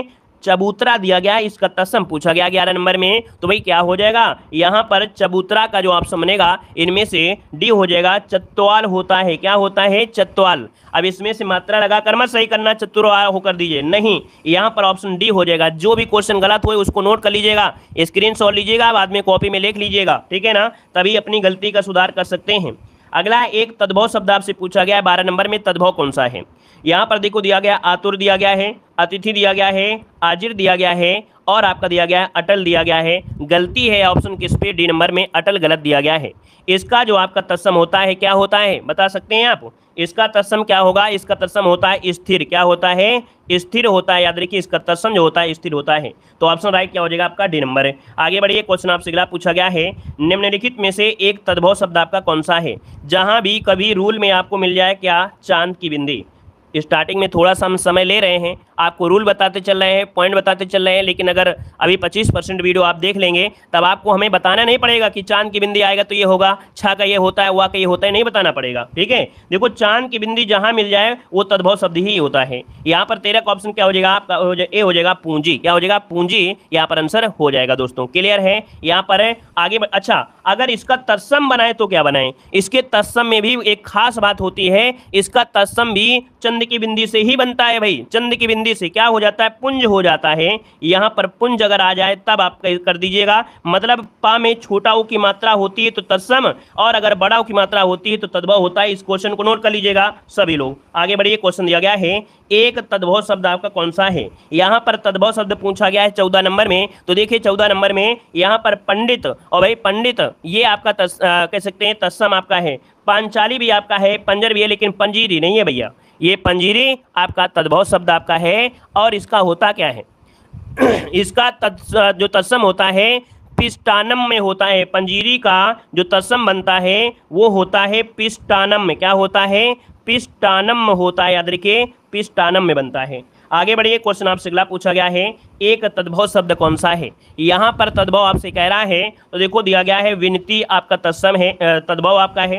चबूतरा दिया गया है इसका तस्म पूछा गया ग्यारह नंबर में तो भाई क्या हो जाएगा यहाँ पर चबूतरा का जो ऑप्शन बनेगा इनमें से डी हो जाएगा चत्वाल होता है क्या होता है चत्वाल अब इसमें से मात्रा लगा कर मत सही करना चतुर होकर दीजिए नहीं यहाँ पर ऑप्शन डी हो जाएगा जो भी क्वेश्चन गलत हुए उसको नोट कर लीजिएगा स्क्रीन लीजिएगा बाद में कॉपी में लिख लीजिएगा ठीक है ना तभी अपनी गलती का सुधार कर सकते हैं अगला एक तद्भव शब्द आपसे पूछा गया है बारह नंबर में तद्भव कौन सा है यहाँ पर देखो दिया गया आतुर दिया गया है अतिथि दिया गया है आजिर दिया गया है और आपका दिया गया है अटल दिया गया है गलती है ऑप्शन किस पे डी नंबर में अटल गलत दिया गया है इसका जो आपका तत्सम होता है क्या होता है बता सकते हैं आप इसका तत्सम क्या होगा इसका तत्सम होता है स्थिर क्या होता है स्थिर होता है याद रखिए इसका तत्सम जो होता है स्थिर होता है तो ऑप्शन राइट क्या हो जाएगा आपका डी नंबर आगे बढ़िए क्वेश्चन आपसे अगला पूछा गया है निम्नलिखित में से एक तद्भव शब्द आपका कौन सा है जहां भी कभी रूल में आपको मिल जाए क्या चांद की बिंदी स्टार्टिंग में थोड़ा सा हम समय ले रहे हैं आपको रूल बताते चल रहे हैं पॉइंट बताते चल रहे हैं लेकिन अगर अभी 25 परसेंट वीडियो आप देख लेंगे तब आपको हमें बताना नहीं पड़ेगा कि चांद की बिंदी आएगा तो ये होगा छा का ये होता है वाह का ये होता है नहीं बताना पड़ेगा ठीक है देखो चांद की बिंदी जहाँ मिल जाए वो तद्भव शब्द ही होता है यहाँ पर तेरह का ऑप्शन क्या हो जाएगा आपका ए हो जाएगा पूंजी क्या हो जाएगा पूंजी यहाँ पर आंसर हो जाएगा दोस्तों क्लियर है यहाँ पर आगे अच्छा अगर इसका तत्सम बनाए तो क्या बनाए इसके तत्सम में भी एक खास बात होती है इसका तत्सम भी चंद की बिंदी से ही बनता है भाई चंद की बिंदी से क्या हो जाता है पुंज हो जाता है यहाँ पर पुंज अगर आ जाए तब आप कर दीजिएगा मतलब पा में छोटा की मात्रा होती है तो तत्सम और अगर बड़ा की मात्रा होती है तो तद्भव होता है इस क्वेश्चन को नोट कर लीजिएगा सभी लोग आगे बढ़िए क्वेश्चन दिया गया है एक तद्भव शब्द आपका कौन सा है यहाँ पर तद्भव शब्द पूछा गया है चौदह नंबर में तो देखिए चौदह नंबर में यहाँ पर पंडित और भाई पंडित ये आपका तस, आ, कह सकते हैं तस्सम आपका है पांचाली भी आपका है पंजर भी है लेकिन पंजीरी नहीं है भैया ये पंजीरी आपका तद्भव शब्द आपका है और इसका होता क्या है *clears throat* इसका तस, जो तस्सम होता है पिस्टानम में होता है पंजीरी का जो तस्सम बनता है वो होता है पिस्टानम में क्या होता है पिस्टानम होता है याद रखिए पिस्टानम में बनता है आगे बढ़िए क्वेश्चन आपसे अगला पूछा गया है एक तद्भव शब्द कौन सा है यहाँ पर तद्भव आपसे कह रहा है तो देखो दिया गया है विनती आपका तत्सम है तद्भव आपका है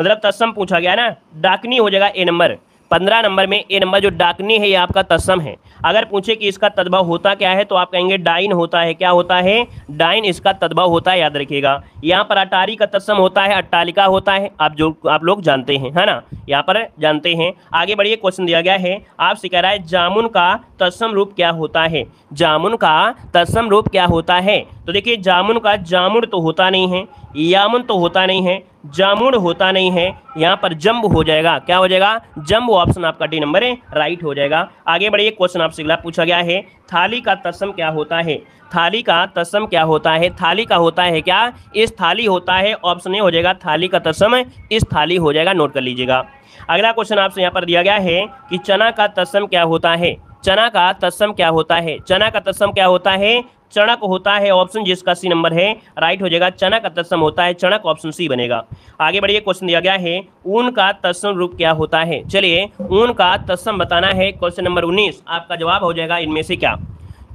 मतलब तत्सम पूछा गया ना डाकनी हो जाएगा ए नंबर पंद्रह नंबर में ए नंबर जो डाकनी है ये आपका तस्म है अगर पूछे कि इसका तदबा होता क्या है तो आप कहेंगे डाइन होता है क्या होता है डाइन इसका तदभाव होता है याद रखिएगा यहाँ पर अटारी का तस्म होता है अट्टालिका होता है आप जो आप लोग जानते हैं है ना यहाँ पर जानते हैं आगे बढ़िए क्वेश्चन दिया गया है आपसे कह रहा है जामुन का तत्सम रूप क्या होता है जामुन का तत्सम रूप क्या होता है तो देखिए जामुन का जामुन तो होता नहीं है यामुन तो होता नहीं है जामुन होता नहीं है यहाँ पर जम्ब हो जाएगा क्या हो जाएगा जम्ब ऑप्शन आपका डी नंबर है राइट हो जाएगा आगे बढ़िए क्वेश्चन आपसे अगला पूछा गया है थाली का तत्सम क्या होता है थाली का तस्म क्या होता है थाली का होता है क्या इस थाली होता है ऑप्शन ए हो जाएगा थाली का तस्म इस थाली हो जाएगा नोट कर लीजिएगा अगला क्वेश्चन आपसे यहाँ पर दिया गया है कि चना का तस्म क्या होता है चना का तत्सम क्या होता है चना का तत्सम क्या होता है चणक होता है ऑप्शन जिसका सी नंबर है राइट हो जाएगा चना का तत्सम होता है चणक ऑप्शन सी बनेगा आगे बढ़िए क्वेश्चन दिया गया है ऊन का तत्सम रूप क्या होता है चलिए ऊन का तत्सम बताना है क्वेश्चन नंबर उन्नीस आपका जवाब हो जाएगा इनमें से क्या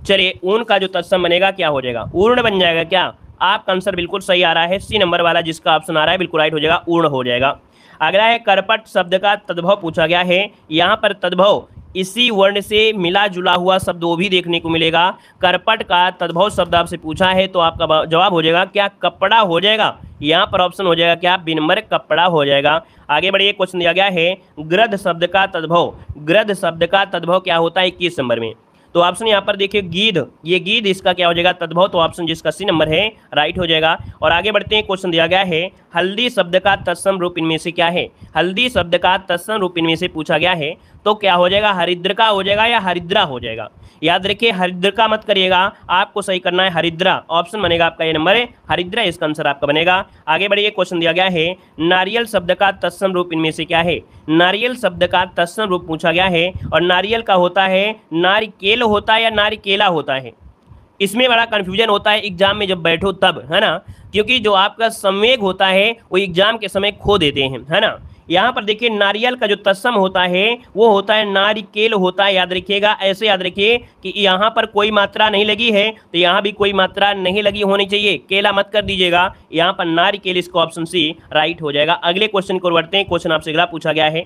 चलिए ऊन का जो तत्सम बनेगा क्या हो जाएगा ऊर्ण बन जाएगा क्या आपका आंसर बिल्कुल सही आ रहा है सी नंबर वाला जिसका ऑप्शन आ रहा है बिल्कुल राइट हो जाएगा ऊर्ण हो जाएगा अगला है करपट शब्द का तद्भव पूछा गया है यहाँ पर तद्भव इसी वर्ण से मिला जुला हुआ शब्द वो भी देखने को मिलेगा करपट का तद्भव शब्द आपसे पूछा है तो आपका जवाब हो जाएगा क्या कपड़ा हो जाएगा यहाँ पर ऑप्शन हो जाएगा क्या बिनमर कपड़ा हो जाएगा आगे बढ़िए क्वेश्चन दिया गया है ग्रध शब्द का तद्भव ग्रध शब्द का तद्भव क्या होता है इक्कीस नंबर में तो ऑप्शन यहाँ पर देखिए गीध ये गीध इसका क्या हो जाएगा तद्भव तो ऑप्शन जिसका सी नंबर है राइट हो जाएगा और आगे बढ़ते हैं क्वेश्चन दिया गया है हल्दी शब्द का तत्सम रूप इनमें से क्या है हल्दी शब्द का तत्सम रूप इनमें से पूछा गया है तो क्या हो जाएगा हरिद्र का हो जाएगा या हरिद्रा हो जाएगा याद रखिए हरिद्र का मत करिएगा आपको सही करना है हरिद्रा ऑप्शन बनेगा आपका ये नंबर है हरिद्रा इसका आंसर आपका बनेगा आगे बढ़िए क्वेश्चन दिया गया है नारियल शब्द का तत्सम रूप इनमें से क्या है नारियल शब्द का तत्सम रूप पूछा गया है और नारियल का होता है नारिकेल होता है या नारिकेला होता है इसमें बड़ा कन्फ्यूजन होता है एग्जाम में जब बैठो तब है ना क्योंकि जो आपका संवेग होता है वो एग्जाम के समय खो देते हैं है ना यहाँ पर देखिए नारियल का जो तस्म होता है वो होता है नारिकेल होता है याद रखिएगा ऐसे याद रखिए कि यहाँ पर कोई मात्रा नहीं लगी है तो यहाँ भी कोई मात्रा नहीं लगी होनी चाहिए केला मत कर दीजिएगा यहाँ पर नारिकेल इसका ऑप्शन सी राइट हो जाएगा अगले क्वेश्चन को बढ़ते हैं क्वेश्चन आपसे अगला पूछा गया है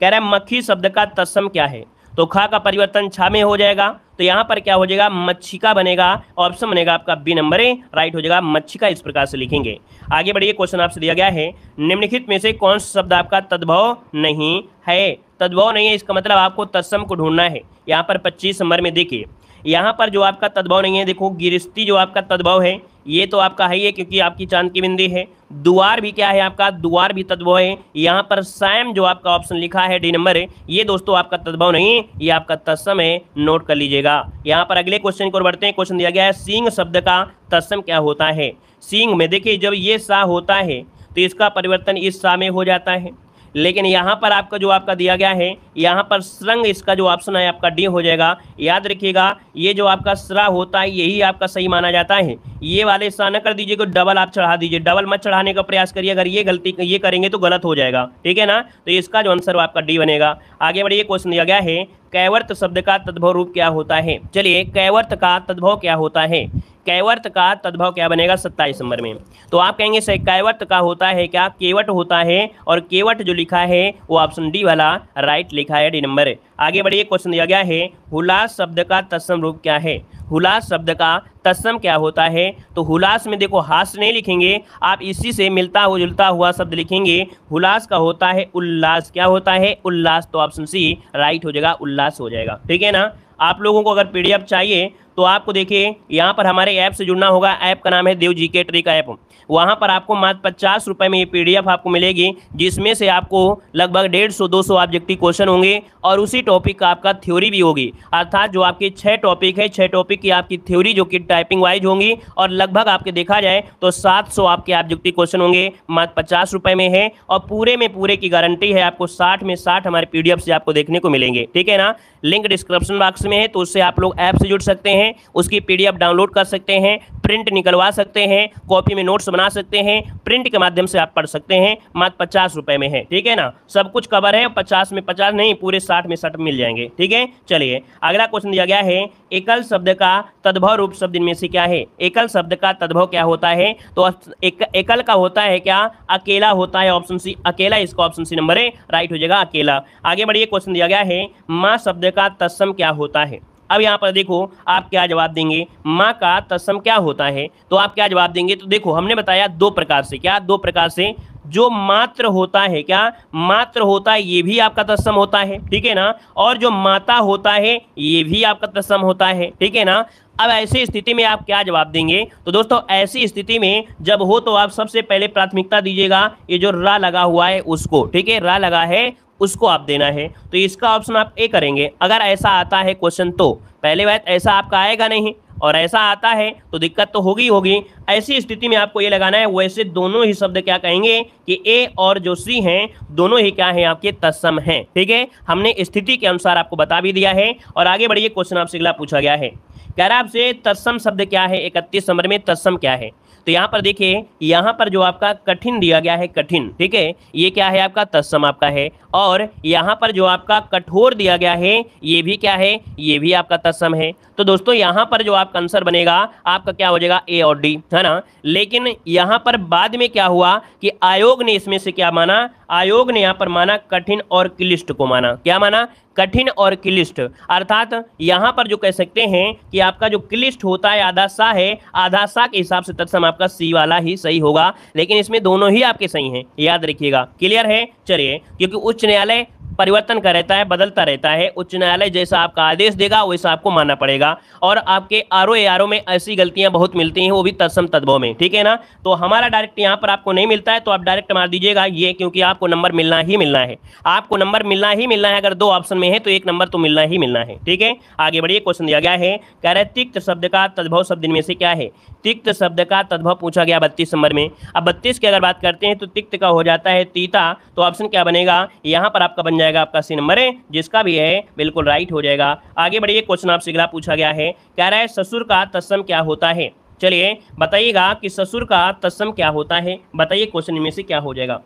कह रहा है मक्खी शब्द का तस्म क्या है तो खा का परिवर्तन छा में हो जाएगा तो यहाँ पर क्या हो जाएगा मच्छिका बनेगा ऑप्शन बनेगा आपका बी नंबर ए राइट हो जाएगा मच्छिका इस प्रकार से लिखेंगे आगे बढ़िए क्वेश्चन आपसे दिया गया है निम्नलिखित में से कौन सा शब्द आपका तद्भव नहीं है तद्भव नहीं है इसका मतलब आपको तत्सम को ढूंढना है यहाँ पर पच्चीस नंबर में देखिए यहाँ पर जो आपका तद्भव नहीं है देखो गिरस्ती जो आपका तद्भव है ये तो आपका है ही है क्योंकि आपकी चांद की बिंदी है द्वार भी क्या है आपका द्वार भी तद्भव है यहाँ पर सैम जो आपका ऑप्शन लिखा है डी नंबर है ये दोस्तों आपका तद्भव नहीं है ये आपका तस्म है नोट कर लीजिएगा यहाँ पर अगले क्वेश्चन को बढ़ते हैं क्वेश्चन दिया गया है सींग शब्द का तस्म क्या होता है सिंह में देखिए जब ये सा होता है तो इसका परिवर्तन इस सा में हो जाता है लेकिन यहाँ पर आपका जो आपका दिया गया है यहाँ पर श्रंग इसका जो ऑप्शन है आपका डी हो जाएगा याद रखिएगा ये जो आपका श्रा होता है यही आपका सही माना जाता है ये वाले हिस्सा न कर दीजिए डबल आप चढ़ा दीजिए डबल मत चढ़ाने का प्रयास करिए अगर ये गलती ये करेंगे तो गलत हो जाएगा ठीक है ना तो इसका जो आंसर आपका डी बनेगा आगे बढ़िए क्वेश्चन दिया गया है कैवर्त शब्द का तद्भव रूप क्या होता है चलिए कैवर्त का तद्भव क्या होता है कैवर्त का तद्भव क्या बनेगा सत्ताईस नंबर में तो आप कहेंगे सर कैवर्त का होता है क्या केवट होता है और केवट जो लिखा है वो ऑप्शन डी वाला राइट लिखा है डी नंबर आगे बढ़िए क्वेश्चन दिया गया है हुलास शब्द का तत्सम रूप क्या है हुलास शब्द का तत्सम क्या होता है तो हुलास में देखो हास नहीं लिखेंगे आप इसी से मिलता हुआ जुलता हुआ शब्द लिखेंगे हुलास का होता है उल्लास क्या होता है उल्लास तो ऑप्शन सी राइट हो जाएगा उल्लास हो जाएगा ठीक है ना आप लोगों को अगर पीडीएफ चाहिए तो आपको देखिए यहाँ पर हमारे ऐप से जुड़ना होगा ऐप का नाम है देव जी के ट्री का ऐप वहाँ पर आपको मात्र पचास रुपये में ये पीडीएफ आपको मिलेगी जिसमें से आपको लगभग डेढ़ सौ दो सौ ऑब्जेक्टिव क्वेश्चन होंगे और उसी टॉपिक का आपका थ्योरी भी होगी अर्थात जो आपके छः टॉपिक है छः टॉपिक की आपकी थ्योरी जो कि टाइपिंग वाइज होंगी और लगभग आपके देखा जाए तो सात सौ आपके ऑब्जेक्टिव क्वेश्चन होंगे मात्र पचास रुपये में है और पूरे में पूरे की गारंटी है आपको साठ में साठ हमारे पी से आपको देखने को मिलेंगे ठीक है ना लिंक डिस्क्रिप्शन बॉक्स में है तो उससे आप लोग ऐप से जुड़ सकते हैं उसकी पी डाउनलोड कर सकते हैं प्रिंट निकलवा सकते हैं कॉपी में नोट्स बना सकते हैं प्रिंट के माध्यम से आप पढ़ सकते हैं मात्र पचास रुपये में है ठीक है ना सब कुछ कवर है पचास में पचास नहीं पूरे साठ में साठ मिल जाएंगे ठीक है चलिए अगला क्वेश्चन दिया गया है एकल शब्द का तद्भव रूप शब्द इनमें से क्या है एकल शब्द का तद्भव क्या होता है तो एक, एकल का होता है क्या अकेला होता है ऑप्शन सी अकेला इसका ऑप्शन सी नंबर है राइट हो जाएगा अकेला आगे बढ़िए क्वेश्चन दिया गया है माँ शब्द का तत्सम क्या होता है अब यहाँ पर देखो आप क्या जवाब देंगे माँ का तत्सम क्या होता है तो आप क्या जवाब देंगे तो देखो हमने बताया दो प्रकार से क्या दो प्रकार से जो मात्र होता है क्या मात्र होता है ये भी आपका तत्सम होता है ठीक है ना और जो माता होता है ये भी आपका तत्सम होता है ठीक है ना अब ऐसी स्थिति में आप क्या जवाब देंगे तो दोस्तों ऐसी स्थिति में जब हो तो आप सबसे पहले प्राथमिकता दीजिएगा ये जो रा लगा हुआ है उसको ठीक है रा लगा है उसको आप देना है तो इसका ऑप्शन आप ए करेंगे अगर ऐसा आता है क्वेश्चन तो पहले बात ऐसा आपका आएगा नहीं और ऐसा आता है तो दिक्कत तो होगी होगी ऐसी स्थिति में आपको ये लगाना है वैसे दोनों ही शब्द क्या कहेंगे कि ए और जो सी हैं दोनों ही क्या हैं आपके तत्सम हैं ठीक है हमने स्थिति के अनुसार आपको बता भी दिया है और आगे बढ़िए क्वेश्चन आपसे अगला पूछा गया है कह रहा आपसे तत्सम शब्द क्या है इकतीस नंबर में तत्सम क्या है तो यहाँ पर देखिए यहाँ पर जो आपका कठिन दिया गया है कठिन ठीक है ये क्या है आपका तत्सम आपका है और यहाँ पर जो आपका कठोर दिया गया है ये भी क्या है ये भी आपका तत्सम है तो दोस्तों यहाँ पर जो आपका आंसर बनेगा आपका क्या हो जाएगा ए और डी है ना लेकिन यहाँ पर बाद में क्या हुआ कि आयोग ने इसमें से क्या माना आयोग ने यहाँ पर माना कठिन और क्लिष्ट को माना क्या माना कठिन और क्लिष्ट अर्थात यहाँ पर जो कह सकते हैं कि आपका जो क्लिष्ट होता है आधा सा है आधा सा के हिसाब से तत्सम आपका सी वाला ही सही होगा लेकिन इसमें दोनों ही आपके सही हैं याद रखिएगा क्लियर है चलिए क्योंकि उच्च न्यायालय परिवर्तन का रहता है बदलता रहता है उच्च न्यायालय जैसा आपका आदेश देगा वैसा आपको मानना पड़ेगा और आपके आर ओ आर ओ में ऐसी गलतियां बहुत मिलती हैं वो भी तत्सम तद्भव में ठीक है ना तो हमारा डायरेक्ट यहाँ पर आपको नहीं मिलता है तो आप डायरेक्ट मार दीजिएगा ये क्योंकि आपको नंबर मिलना ही मिलना है आपको नंबर मिलना ही मिलना है अगर दो ऑप्शन में है तो एक नंबर तो मिलना ही मिलना है ठीक है आगे बढ़िए क्वेश्चन दिया गया है कह रहे तिक्त शब्द का तद्भव शब्द में से क्या है तिक्त शब्द का तद्भव पूछा गया बत्तीस नंबर में अब बत्तीस की अगर बात करते हैं तो तिक्त का हो जाता है तीता तो ऑप्शन क्या बनेगा यहाँ पर आपका बन जाएगा आपका सी नंबर है जिसका भी है बिल्कुल राइट हो जाएगा आगे बढ़िए क्वेश्चन आपसे अगला पूछा गया है कह रहा है ससुर का तस्म क्या होता है चलिए बताइएगा कि ससुर का तस्म क्या होता है बताइए क्वेश्चन में से क्या हो जाएगा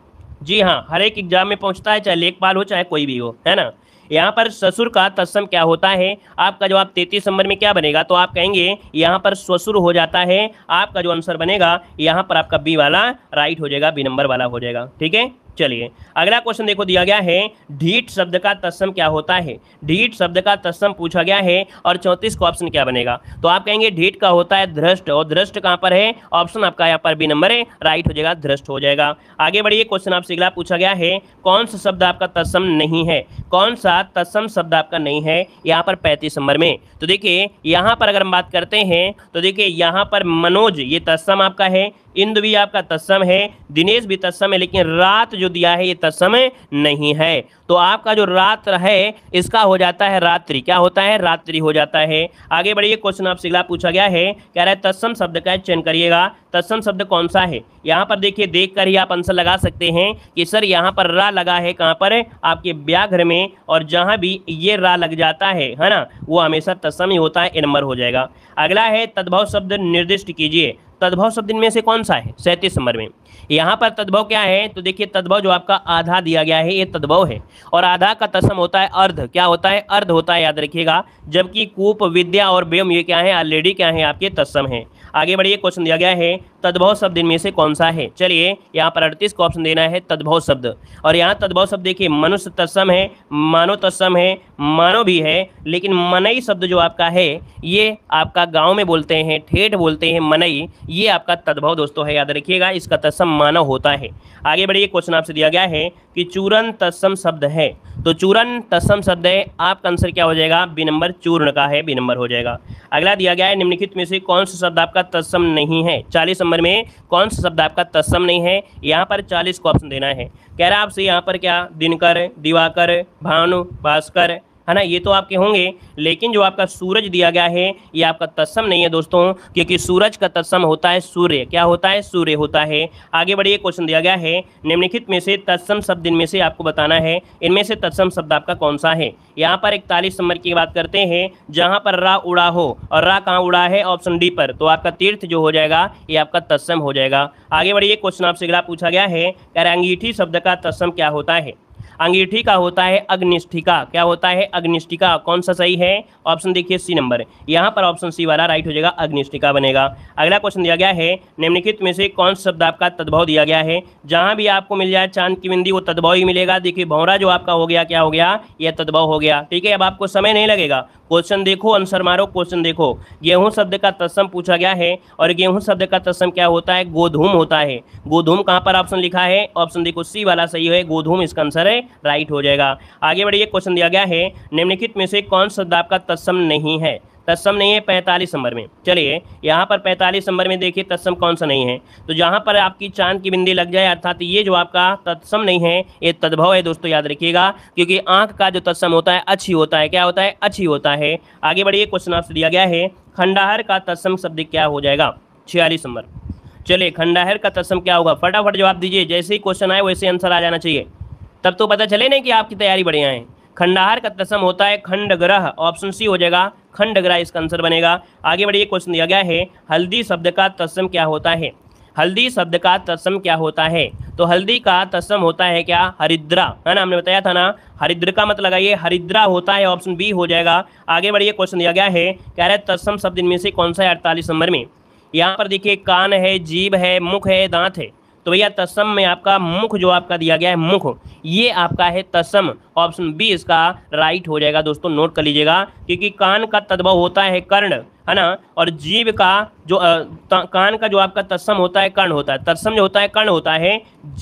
जी हाँ हर एक एग्जाम में पहुंचता है चाहे लेखपाल हो चाहे कोई भी हो है ना यहाँ पर ससुर का तस्म क्या होता है आपका जवाब तैतीस नंबर में क्या बनेगा तो आप कहेंगे यहाँ पर ससुर हो जाता है आपका जो आंसर बनेगा यहाँ पर आपका बी वाला राइट हो जाएगा बी नंबर वाला हो जाएगा ठीक है चलिए अगला क्वेश्चन देखो दिया गया है ढीठ शब्द का तत्सम क्या होता है ढीठ शब्द का तत्सम पूछा गया है और चौंतीस का ऑप्शन क्या बनेगा तो आप कहेंगे ढीठ का होता है ध्रष्ट और ध्रष्ट कहाँ पर है ऑप्शन आपका यहाँ पर बी नंबर है राइट हो जाएगा ध्रष्ट हो जाएगा आगे बढ़िए क्वेश्चन आपसे अगला पूछा गया है कौन सा शब्द आपका तत्सम नहीं है कौन सा तत्सम शब्द आपका नहीं है यहाँ पर पैंतीस नंबर में तो देखिए यहाँ पर अगर हम बात करते हैं तो देखिए यहाँ पर मनोज ये तत्सम आपका है इंद भी आपका तत्सम है दिनेश भी तत्सम है लेकिन रात जो दिया है ये तत्सम नहीं है तो आपका जो रात्र है इसका हो जाता है रात्रि क्या होता है रात्रि हो जाता है आगे बढ़िए क्वेश्चन आपसे अगला पूछा गया है कह रहा है तत्सम शब्द का चयन करिएगा तत्सम शब्द कौन सा है यहाँ पर देखिए देख कर ही आप आंसर लगा सकते हैं कि सर यहाँ पर रा लगा है कहाँ पर आपके व्याघ्र में और जहाँ भी ये रा लग जाता है है ना वो हमेशा तत्सम ही होता है ए नंबर हो जाएगा अगला है तद्भव शब्द निर्दिष्ट कीजिए तद्भव शब्द इनमें से कौन सा है सैंतीस नंबर में यहाँ पर तद्भव क्या है तो देखिए तद्भव जो आपका आधा दिया गया है ये तद्भव है और आधा का तस्म होता है अर्ध क्या होता है अर्ध होता है याद रखिएगा जबकि कूप विद्या और बेम ये क्या है ऑलरेडी क्या है आपके तस्म है आगे बढ़िए क्वेश्चन दिया गया है तद्भव शब्द इनमें से कौन सा है चलिए यहाँ पर अड़तीस को ऑप्शन देना है तद्भव शब्द और यहाँ तद्भव शब्द देखिए मनुष्य तत्सम है मानव तत्सम है मानव भी है लेकिन मनई शब्द जो आपका है ये आपका गांव में बोलते हैं ठेठ बोलते हैं मनई ये आपका तद्भव दोस्तों है याद रखिएगा इसका तत्सम मानव होता है आगे बढ़िए क्वेश्चन आपसे दिया गया है कि चूरन तत्सम शब्द है तो चूरन तत्सम शब्द है आपका आंसर क्या हो जाएगा बी नंबर चूर्ण का है बी नंबर हो जाएगा अगला दिया गया है निम्नलिखित में से कौन सा शब्द आपका तत्सम नहीं है चालीस नंबर नंबर में कौन सा शब्द आपका तत्सम नहीं है यहाँ पर चालीस को ऑप्शन देना है कह रहा आपसे यहाँ पर क्या दिनकर दिवाकर भानु भास्कर है ना ये तो आपके होंगे लेकिन जो आपका सूरज दिया गया है ये आपका तत्सम नहीं है दोस्तों क्योंकि सूरज का तत्सम होता है सूर्य क्या होता है सूर्य होता है आगे बढ़िए क्वेश्चन दिया गया है निम्नलिखित में से तत्सम शब्द इनमें से आपको बताना है इनमें से तत्सम शब्द आपका कौन सा है यहाँ पर इकतालीस नंबर की बात करते हैं जहाँ पर रा उड़ा हो और रा कहाँ उड़ा है ऑप्शन डी पर तो आपका तीर्थ जो हो जाएगा ये आपका तत्सम हो जाएगा आगे बढ़िए क्वेश्चन आपसे अगला पूछा गया है करंगीठी शब्द का तत्सम क्या होता है अंगीठी का होता है अग्निष्ठिका क्या होता है अग्निष्ठिका कौन सा सही है ऑप्शन देखिए सी नंबर यहाँ पर ऑप्शन सी वाला राइट हो जाएगा अग्निष्ठिका बनेगा अगला क्वेश्चन दिया गया है निम्नलिखित में से कौन शब्द आपका तद्भव दिया गया है जहाँ भी आपको मिल जाए चांद की बिंदी वो तद्भव ही मिलेगा देखिए भौरा जो आपका हो गया क्या हो गया यह तद्भव हो गया ठीक है अब आपको समय नहीं लगेगा क्वेश्चन देखो आंसर मारो क्वेश्चन देखो गेहूं शब्द का तत्सम पूछा गया है और गेहूं शब्द का तत्सम क्या होता है गोधूम होता है गोधूम कहां पर ऑप्शन लिखा है ऑप्शन देखो सी वाला सही है गोधूम इसका आंसर है राइट हो जाएगा आगे बढ़िए क्वेश्चन दिया गया है निम्नलिखित में से कौन शब्द आपका तत्सम नहीं है तत्सम नहीं है पैंतालीस नंबर में चलिए यहाँ पर पैंतालीस नंबर में देखिए तत्सम कौन सा नहीं है तो जहाँ पर आपकी चांद की बिंदी लग जाए अर्थात ये जो आपका तत्सम नहीं है ये तद्भव है दोस्तों याद रखिएगा क्योंकि आंख का जो तत्सम होता है अच्छी होता है क्या होता है अच्छी होता है आगे बढ़िए क्वेश्चन आपसे दिया गया है खंडाहर का तत्सम शब्द क्या हो जाएगा छियालीस नंबर चलिए खंडाहर का तत्सम क्या होगा फटाफट जवाब दीजिए जैसे ही क्वेश्चन आए वैसे आंसर आ जाना चाहिए तब तो पता चले नहीं कि आपकी तैयारी बढ़िया है खंडाहर का तत्सम होता है खंड ग्रह ऑप्शन सी हो जाएगा खंडग्राह इसका आंसर बनेगा आगे बढ़िए क्वेश्चन दिया गया है हल्दी शब्द का तत्सम क्या होता है हल्दी शब्द का तत्सम क्या होता है तो हल्दी का तत्सम होता है क्या हरिद्रा है ना हमने बताया था ना हरिद्र का मत लगाइए हरिद्रा होता है ऑप्शन बी हो जाएगा आगे बढ़िए क्वेश्चन दिया गया है कह रहे तत्सम शब्द इनमें से कौन सा है अड़तालीस नंबर में यहाँ पर देखिए कान है जीभ है मुख है दांत है तो भैया तस्म में आपका मुख जो आपका दिया गया है मुख ये आपका है तस्म ऑप्शन बी इसका राइट हो जाएगा दोस्तों नोट कर लीजिएगा क्योंकि कान का तद्भव होता है कर्ण है ना और जीव का जो आ, कान का जो आपका तस्म होता है कर्ण होता है तस्म जो होता है कर्ण होता है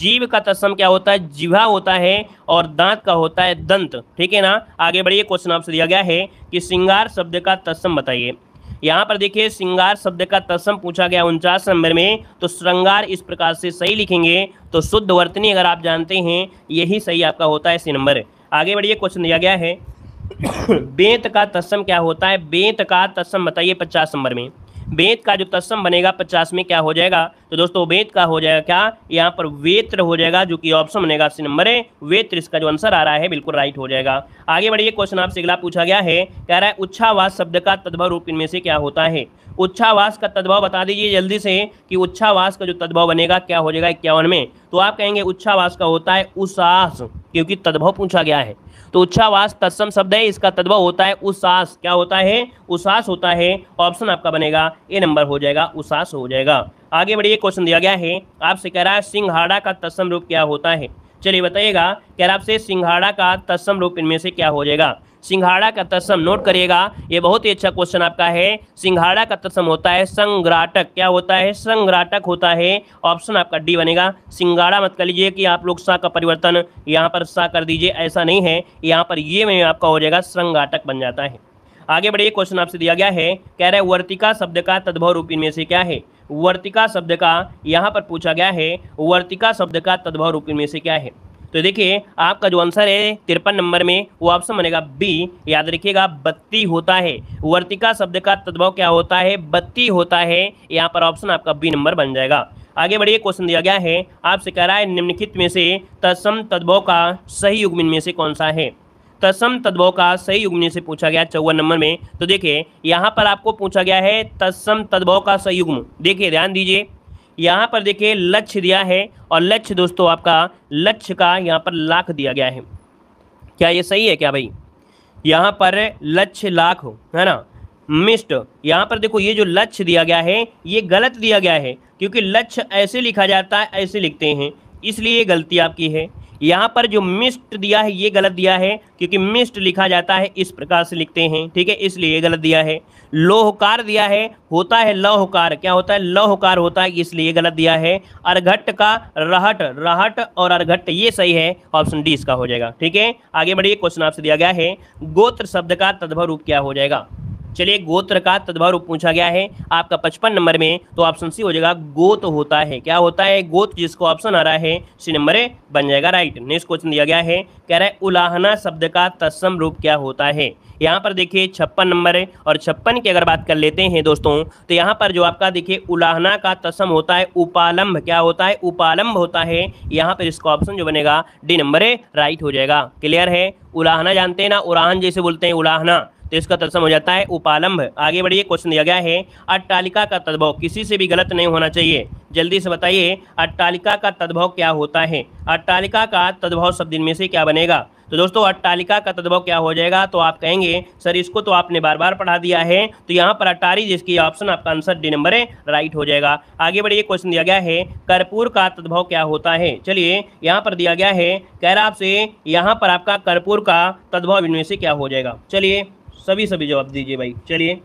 जीव का तस्म क्या होता है जीवा होता है और दांत का होता है दंत ठीक है ना आगे बढ़िए क्वेश्चन आपसे दिया गया है कि श्रृंगार शब्द का तस्म बताइए यहाँ पर देखिए श्रृंगार शब्द का तत्सम पूछा गया उनचास नंबर में तो श्रृंगार इस प्रकार से सही लिखेंगे तो शुद्ध वर्तनी अगर आप जानते हैं यही सही आपका होता है सी नंबर आगे बढ़िए क्वेश्चन दिया गया है *coughs* बेंत का तत्सम क्या होता है बेंत का तत्सम बताइए पचास नंबर में वेद का जो तत्सम बनेगा पचास में क्या हो जाएगा तो दोस्तों वेद का हो जाएगा क्या यहाँ पर वेत्र हो जाएगा जो कि ऑप्शन बनेगा ऑप्शन नंबर है वेत्र इसका जो आंसर आ रहा है बिल्कुल राइट हो जाएगा आगे बढ़िए क्वेश्चन आपसे अगला पूछा गया है कह रहा है उच्छावास शब्द का तद्भव रूप इनमें से क्या होता है उच्छावास का तद्भव बता दीजिए जल्दी से कि उच्छावास का जो तद्भव बनेगा क्या हो जाएगा इक्यावन में तो आप कहेंगे उच्छावास का होता है उसास क्योंकि तद्भव पूछा गया है तो उच्छावास तत्सम शब्द है इसका तद्भव होता है उसास क्या होता है उसास होता है ऑप्शन आपका बनेगा ए नंबर हो जाएगा उसास हो जाएगा आगे बढ़िए क्वेश्चन दिया गया है आपसे कह रहा है सिंघाड़ा का तत्सम रूप क्या होता है चलिए बताइएगा कह रहा आपसे सिंघाड़ा का तत्सम रूप इनमें से क्या हो जाएगा सिंघाड़ा का तत्सम नोट करिएगा ये बहुत ही अच्छा क्वेश्चन आपका है सिंघाड़ा का तत्सम होता है संग्राटक क्या होता है संग्राटक होता है ऑप्शन आपका डी बनेगा सिंगाड़ा मत कर लीजिए कि आप लोग सा का परिवर्तन यहाँ पर सा कर दीजिए ऐसा नहीं है यहाँ पर ये में आपका हो जाएगा संगाटक बन जाता है आगे बढ़िए क्वेश्चन आपसे दिया गया है कह रहे वर्तिका शब्द का तद्भव रूपी में से क्या है वर्तिका शब्द का यहाँ पर पूछा गया है वर्तिका शब्द का तद्भव रूपी में से क्या है तो देखिए आपका जो आंसर है तिरपन नंबर में वो ऑप्शन बनेगा बी याद रखिएगा बत्ती होता है वर्तिका शब्द का तद्भव क्या होता है बत्ती होता है यहाँ पर ऑप्शन आपका बी नंबर बन जाएगा आगे बढ़िए क्वेश्चन दिया गया है आपसे कह रहा है निम्नलिखित में से तत्सम तद्भव का सही युग्मिन में से कौन सा है तत्सम तद्भव का सही युग्मिन से पूछा गया चौवन नंबर में तो देखिए यहाँ पर आपको पूछा गया है तत्सम तद्भव का सही युग्म देखिए ध्यान दीजिए यहाँ पर देखिए लक्ष्य दिया है और लक्ष्य दोस्तों आपका लक्ष्य का यहाँ पर लाख दिया गया है क्या ये सही है क्या भाई यहाँ पर लक्ष्य लाख हो है ना मिस्ट यहाँ पर देखो ये जो लक्ष्य दिया गया है ये गलत दिया गया है क्योंकि लक्ष्य ऐसे लिखा जाता है ऐसे लिखते हैं इसलिए ये गलती आपकी है यहाँ पर जो मिस्ट दिया है ये गलत दिया है क्योंकि मिस्ट लिखा जाता है इस प्रकार से लिखते हैं ठीक है इसलिए गलत दिया है लोहकार दिया है होता है लौहकार क्या होता है लौहकार होता है इसलिए गलत दिया है अर्घट का रहट रहट और अर्घट ये सही है ऑप्शन डी इसका हो जाएगा ठीक है आगे बढ़िए क्वेश्चन आपसे दिया गया है गोत्र शब्द का तद्भव रूप क्या हो जाएगा चलिए गोत्र का तदभाव पूछा गया है आपका पचपन नंबर में तो ऑप्शन सी हो जाएगा गोत होता है क्या होता है गोत जिसको ऑप्शन आ रहा है सी नंबर बन जाएगा राइट नेक्स्ट क्वेश्चन दिया गया है कह रहा है उलाहना शब्द का तत्सम रूप क्या होता है यहाँ पर देखिए छप्पन नंबर है और छप्पन की अगर बात कर लेते हैं दोस्तों तो यहाँ पर जो आपका देखिए उलाहना का तस्म होता है उपालंब क्या होता है उपालंब होता है यहाँ पर इसका ऑप्शन जो बनेगा डी नंबर राइट हो जाएगा क्लियर है उलाहना जानते हैं ना उराहन जैसे बोलते हैं उलाहना तो इसका तत्सम हो जाता है उपालंब आगे बढ़िए क्वेश्चन दिया गया है अट्टालिका का तद्भव किसी से भी गलत नहीं होना चाहिए जल्दी से बताइए अट्टालिका का तद्भव क्या होता है अट्टालिका का तद्भव शब्द इनमें से क्या बनेगा तो दोस्तों अट्टालिका का तद्भव क्या हो जाएगा तो आप कहेंगे सर इसको तो आपने बार बार पढ़ा दिया है तो यहाँ पर अट्टारी जिसकी ऑप्शन आपका आंसर डी नंबर है राइट हो जाएगा आगे बढ़िए क्वेश्चन दिया गया है कर्पूर का तद्भव क्या होता है चलिए यहाँ पर दिया गया है कह रहा आपसे यहाँ पर आपका कर्पूर का तद्भव इनमें से क्या हो जाएगा चलिए सभी सभी जवाब दीजिए भाई चलिए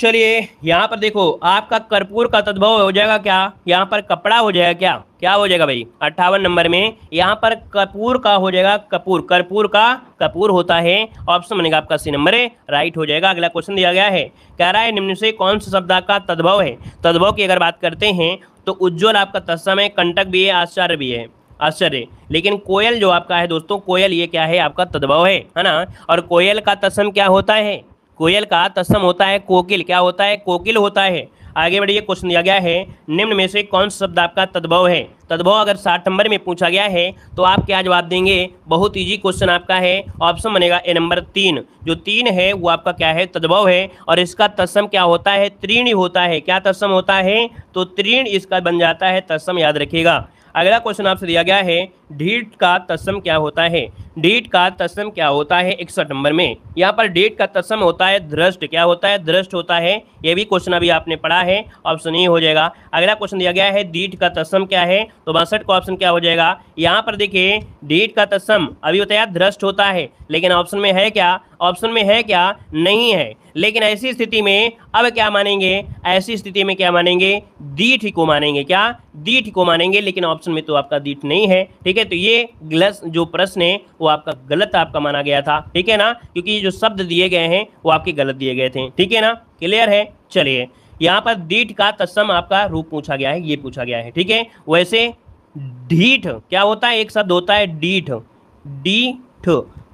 चलिए यहाँ पर देखो आपका कर्पूर का तद्भव हो जाएगा क्या यहाँ पर कपड़ा हो जाएगा क्या क्या हो जाएगा भाई अट्ठावन नंबर में यहाँ पर कपूर का हो जाएगा कपूर कर्पूर का कपूर होता है ऑप्शन बनेगा आपका सी नंबर है राइट हो जाएगा अगला क्वेश्चन दिया गया है कह रहा है निम्न से कौन से शब्द का तद्भव है तद्भव की अगर बात करते हैं तो उज्ज्वल आपका तत्सम है कंटक भी है आश्चर्य भी है आश्चर्य लेकिन कोयल जो आपका है दोस्तों कोयल ये क्या है आपका तद्भव है है ना और कोयल का तस्म क्या होता है कोयल का तस्म होता है कोकिल क्या होता है कोकिल होता है आगे बढ़िए क्वेश्चन दिया गया है निम्न में से कौन सा शब्द आपका तद्भव है तद्भव अगर साठ नंबर में पूछा गया है तो आप क्या जवाब देंगे बहुत इजी क्वेश्चन आपका है ऑप्शन बनेगा ए नंबर तीन जो तीन है वो आपका क्या है तद्भव है और इसका तस्म क्या होता है त्रीण होता है क्या तस्म होता है तो त्रीण इसका बन जाता है तस्म याद रखिएगा अगला क्वेश्चन आपसे दिया गया है डीट का तस्म क्या होता है डीट का तस्म क्या होता है इकसठ नंबर में यहाँ पर डेट का तस्म होता है दृष्ट क्या होता है दृष्ट होता है ये भी क्वेश्चन अभी आपने पढ़ा है ऑप्शन ये हो जाएगा अगला क्वेश्चन दिया गया है डीट का तस्म क्या है तो बासठ का ऑप्शन क्या हो जाएगा यहाँ पर देखिए डीट का तस्म अभी बताया दृष्ट होता है लेकिन ऑप्शन में है क्या ऑप्शन में है क्या नहीं है लेकिन ऐसी स्थिति में अब क्या मानेंगे ऐसी स्थिति में क्या मानेंगे दीठ को मानेंगे क्या दीठ को मानेंगे लेकिन ऑप्शन में तो आपका दीठ नहीं है ठीक है तो ये गलत जो प्रश्न है वो आपका गलत आपका माना गया था ठीक है ना क्योंकि ये जो शब्द दिए गए हैं वो आपके गलत दिए गए थे ठीक है ना क्लियर है चलिए यहाँ पर दीठ का तत्सम आपका रूप पूछा गया है ये पूछा गया है ठीक है वैसे ढीठ क्या होता है एक शब्द होता है डीठ डीठ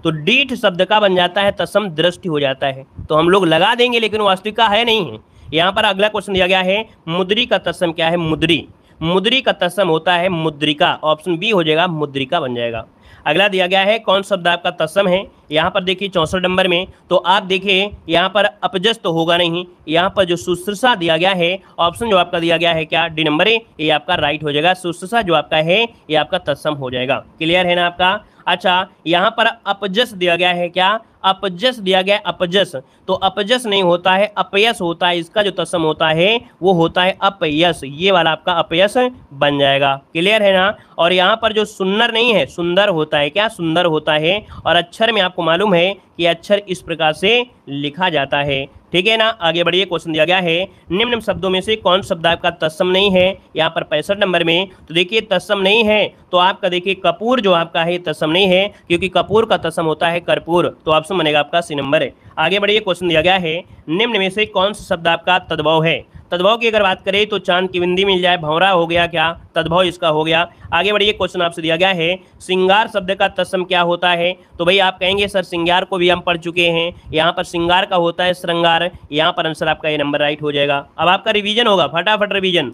तो डीठ शब्द का बन जाता है तसम दृष्टि हो जाता है तो हम लोग लगा देंगे लेकिन वास्तविक का है नहीं है यहाँ पर अगला क्वेश्चन दिया गया है मुद्री का तस्म क्या है मुद्री मुद्री का तस्म होता है मुद्रिका ऑप्शन बी हो जाएगा मुद्रिका बन जाएगा अगला दिया गया है कौन शब्द आपका तस्म है यहाँ पर देखिए चौंसठ नंबर में तो आप देखिए यहाँ पर अपजस्त तो होगा नहीं यहाँ पर जो सुश्रषा दिया गया है ऑप्शन जो आपका दिया गया है क्या डी नंबर ए ये आपका राइट हो जाएगा सुश्रषा जो आपका है ये आपका तस्म हो जाएगा क्लियर है ना आपका अच्छा यहाँ पर अपजस दिया गया है क्या अपजस दिया गया अपजस तो अपजस नहीं होता है अपयस होता है इसका जो तस्म होता है वो होता है अपयस ये वाला आपका अपयस बन जाएगा क्लियर है ना और यहाँ पर जो सुंदर नहीं है सुंदर होता है क्या सुंदर होता है और अक्षर में आपको मालूम है कि अक्षर इस प्रकार से लिखा जाता है ठीक है ना आगे बढ़िए क्वेश्चन दिया गया है निम्न शब्दों में से कौन शब्द आपका तत्सम नहीं है यहाँ पर पैंसठ नंबर में तो देखिए तत्सम नहीं है तो आपका देखिए कपूर जो आपका है तत्सम नहीं है क्योंकि कपूर का तत्सम होता है कर्पूर तो ऑप्शन बनेगा आपका सी नंबर आगे बढ़िए क्वेश्चन दिया गया है निम्न में से कौन सा शब्द आपका तद्भव है तद्भव की अगर बात करें तो चांद की बिंदी मिल जाए भौरा हो गया क्या तद्भव इसका हो गया आगे बढ़िए क्वेश्चन आपसे दिया गया है सिंगार शब्द का तत्सम क्या होता है तो भाई आप कहेंगे सर सिंगार को भी हम पढ़ चुके हैं यहाँ पर सिंगार का होता है श्रृंगार यहाँ पर आंसर आपका ये नंबर राइट हो जाएगा अब आपका रिविजन होगा फटाफट रिविजन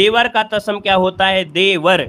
देवर का तस्म क्या होता है देवर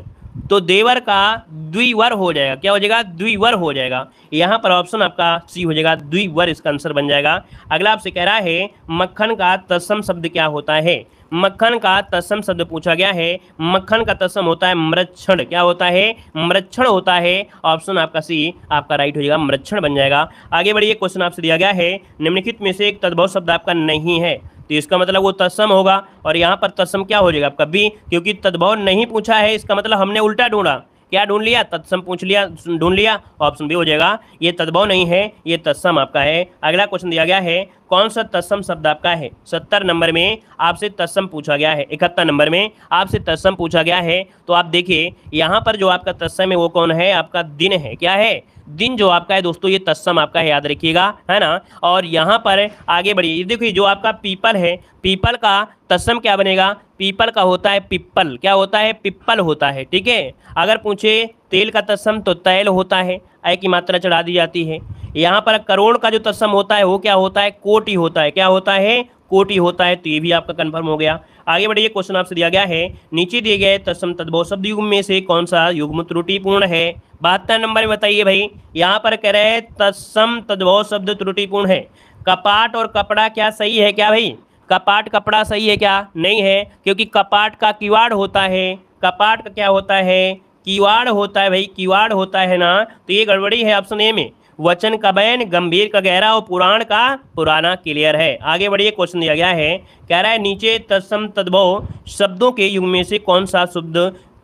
तो देवर का द्विवर हो जाएगा क्या हो जाएगा द्विवर हो जाएगा यहाँ पर ऑप्शन आपका सी हो जाएगा द्विवर इसका आंसर बन जाएगा अगला आपसे कह रहा है मक्खन का तस्म शब्द क्या होता है मक्खन का तस्म शब्द पूछा गया है मक्खन का तस्म होता है मृक्षण क्या होता है मृक्षण होता है ऑप्शन आपका सी आपका राइट हो जाएगा मृक्षण बन जाएगा आगे बढ़िए क्वेश्चन आपसे दिया गया है निम्नलिखित में से एक तद्भव शब्द आपका नहीं है तो इसका मतलब वो तत्सम होगा और यहाँ पर तत्सम क्या हो जाएगा आपका बी क्योंकि तद्भव नहीं पूछा है इसका मतलब हमने उल्टा ढूंढा क्या ढूंढ लिया तत्सम पूछ लिया ढूंढ लिया ऑप्शन भी हो जाएगा ये तद्भव नहीं है ये तत्सम आपका है अगला क्वेश्चन दिया गया है कौन सा तत्सम शब्द आपका है सत्तर नंबर में आपसे तत्सम पूछा गया है इकहत्तर नंबर में आपसे तत्सम पूछा गया है तो आप देखिए यहाँ पर जो आपका तत्सम है वो कौन है आपका दिन है क्या है दिन जो आपका है दोस्तों ये तत्सम आपका याद रखिएगा है ना और यहाँ पर आगे बढ़िए देखिए जो आपका पीपल है पीपल का तत्सम क्या बनेगा पीपल का होता है पिप्पल क्या होता है पिप्पल होता है ठीक है अगर पूछे तेल का तत्सम तो तेल होता है आय की मात्रा चढ़ा दी जाती है यहाँ पर करोड़ का जो तत्सम होता है वो क्या होता है कोटि होता है क्या होता है कोटि होता है तो ये भी आपका कंफर्म हो गया आगे बढ़िए क्वेश्चन आपसे दिया गया है नीचे दिए गए तत्सम तद्भव शब्द युग में से कौन सा युग्म त्रुटिपूर्ण है बहत्तर नंबर में बताइए भाई यहाँ पर कह रहे हैं तत्सम तद्भव शब्द त्रुटिपूर्ण है कपाट और कपड़ा क्या सही है क्या भाई कपाट कपड़ा सही है क्या नहीं है क्योंकि कपाट का किवाड़ होता है कपाट का क्या होता है किवाड़ होता है भाई किवाड़ होता है ना तो ये गड़बड़ी है ऑप्शन ए में वचन का बयन गंभीर का गहरा और पुराण का पुराना क्लियर है आगे बढ़िए क्वेश्चन दिया गया है कह रहा है नीचे तत्सम तद्भव शब्दों के युग में से कौन सा शुद्ध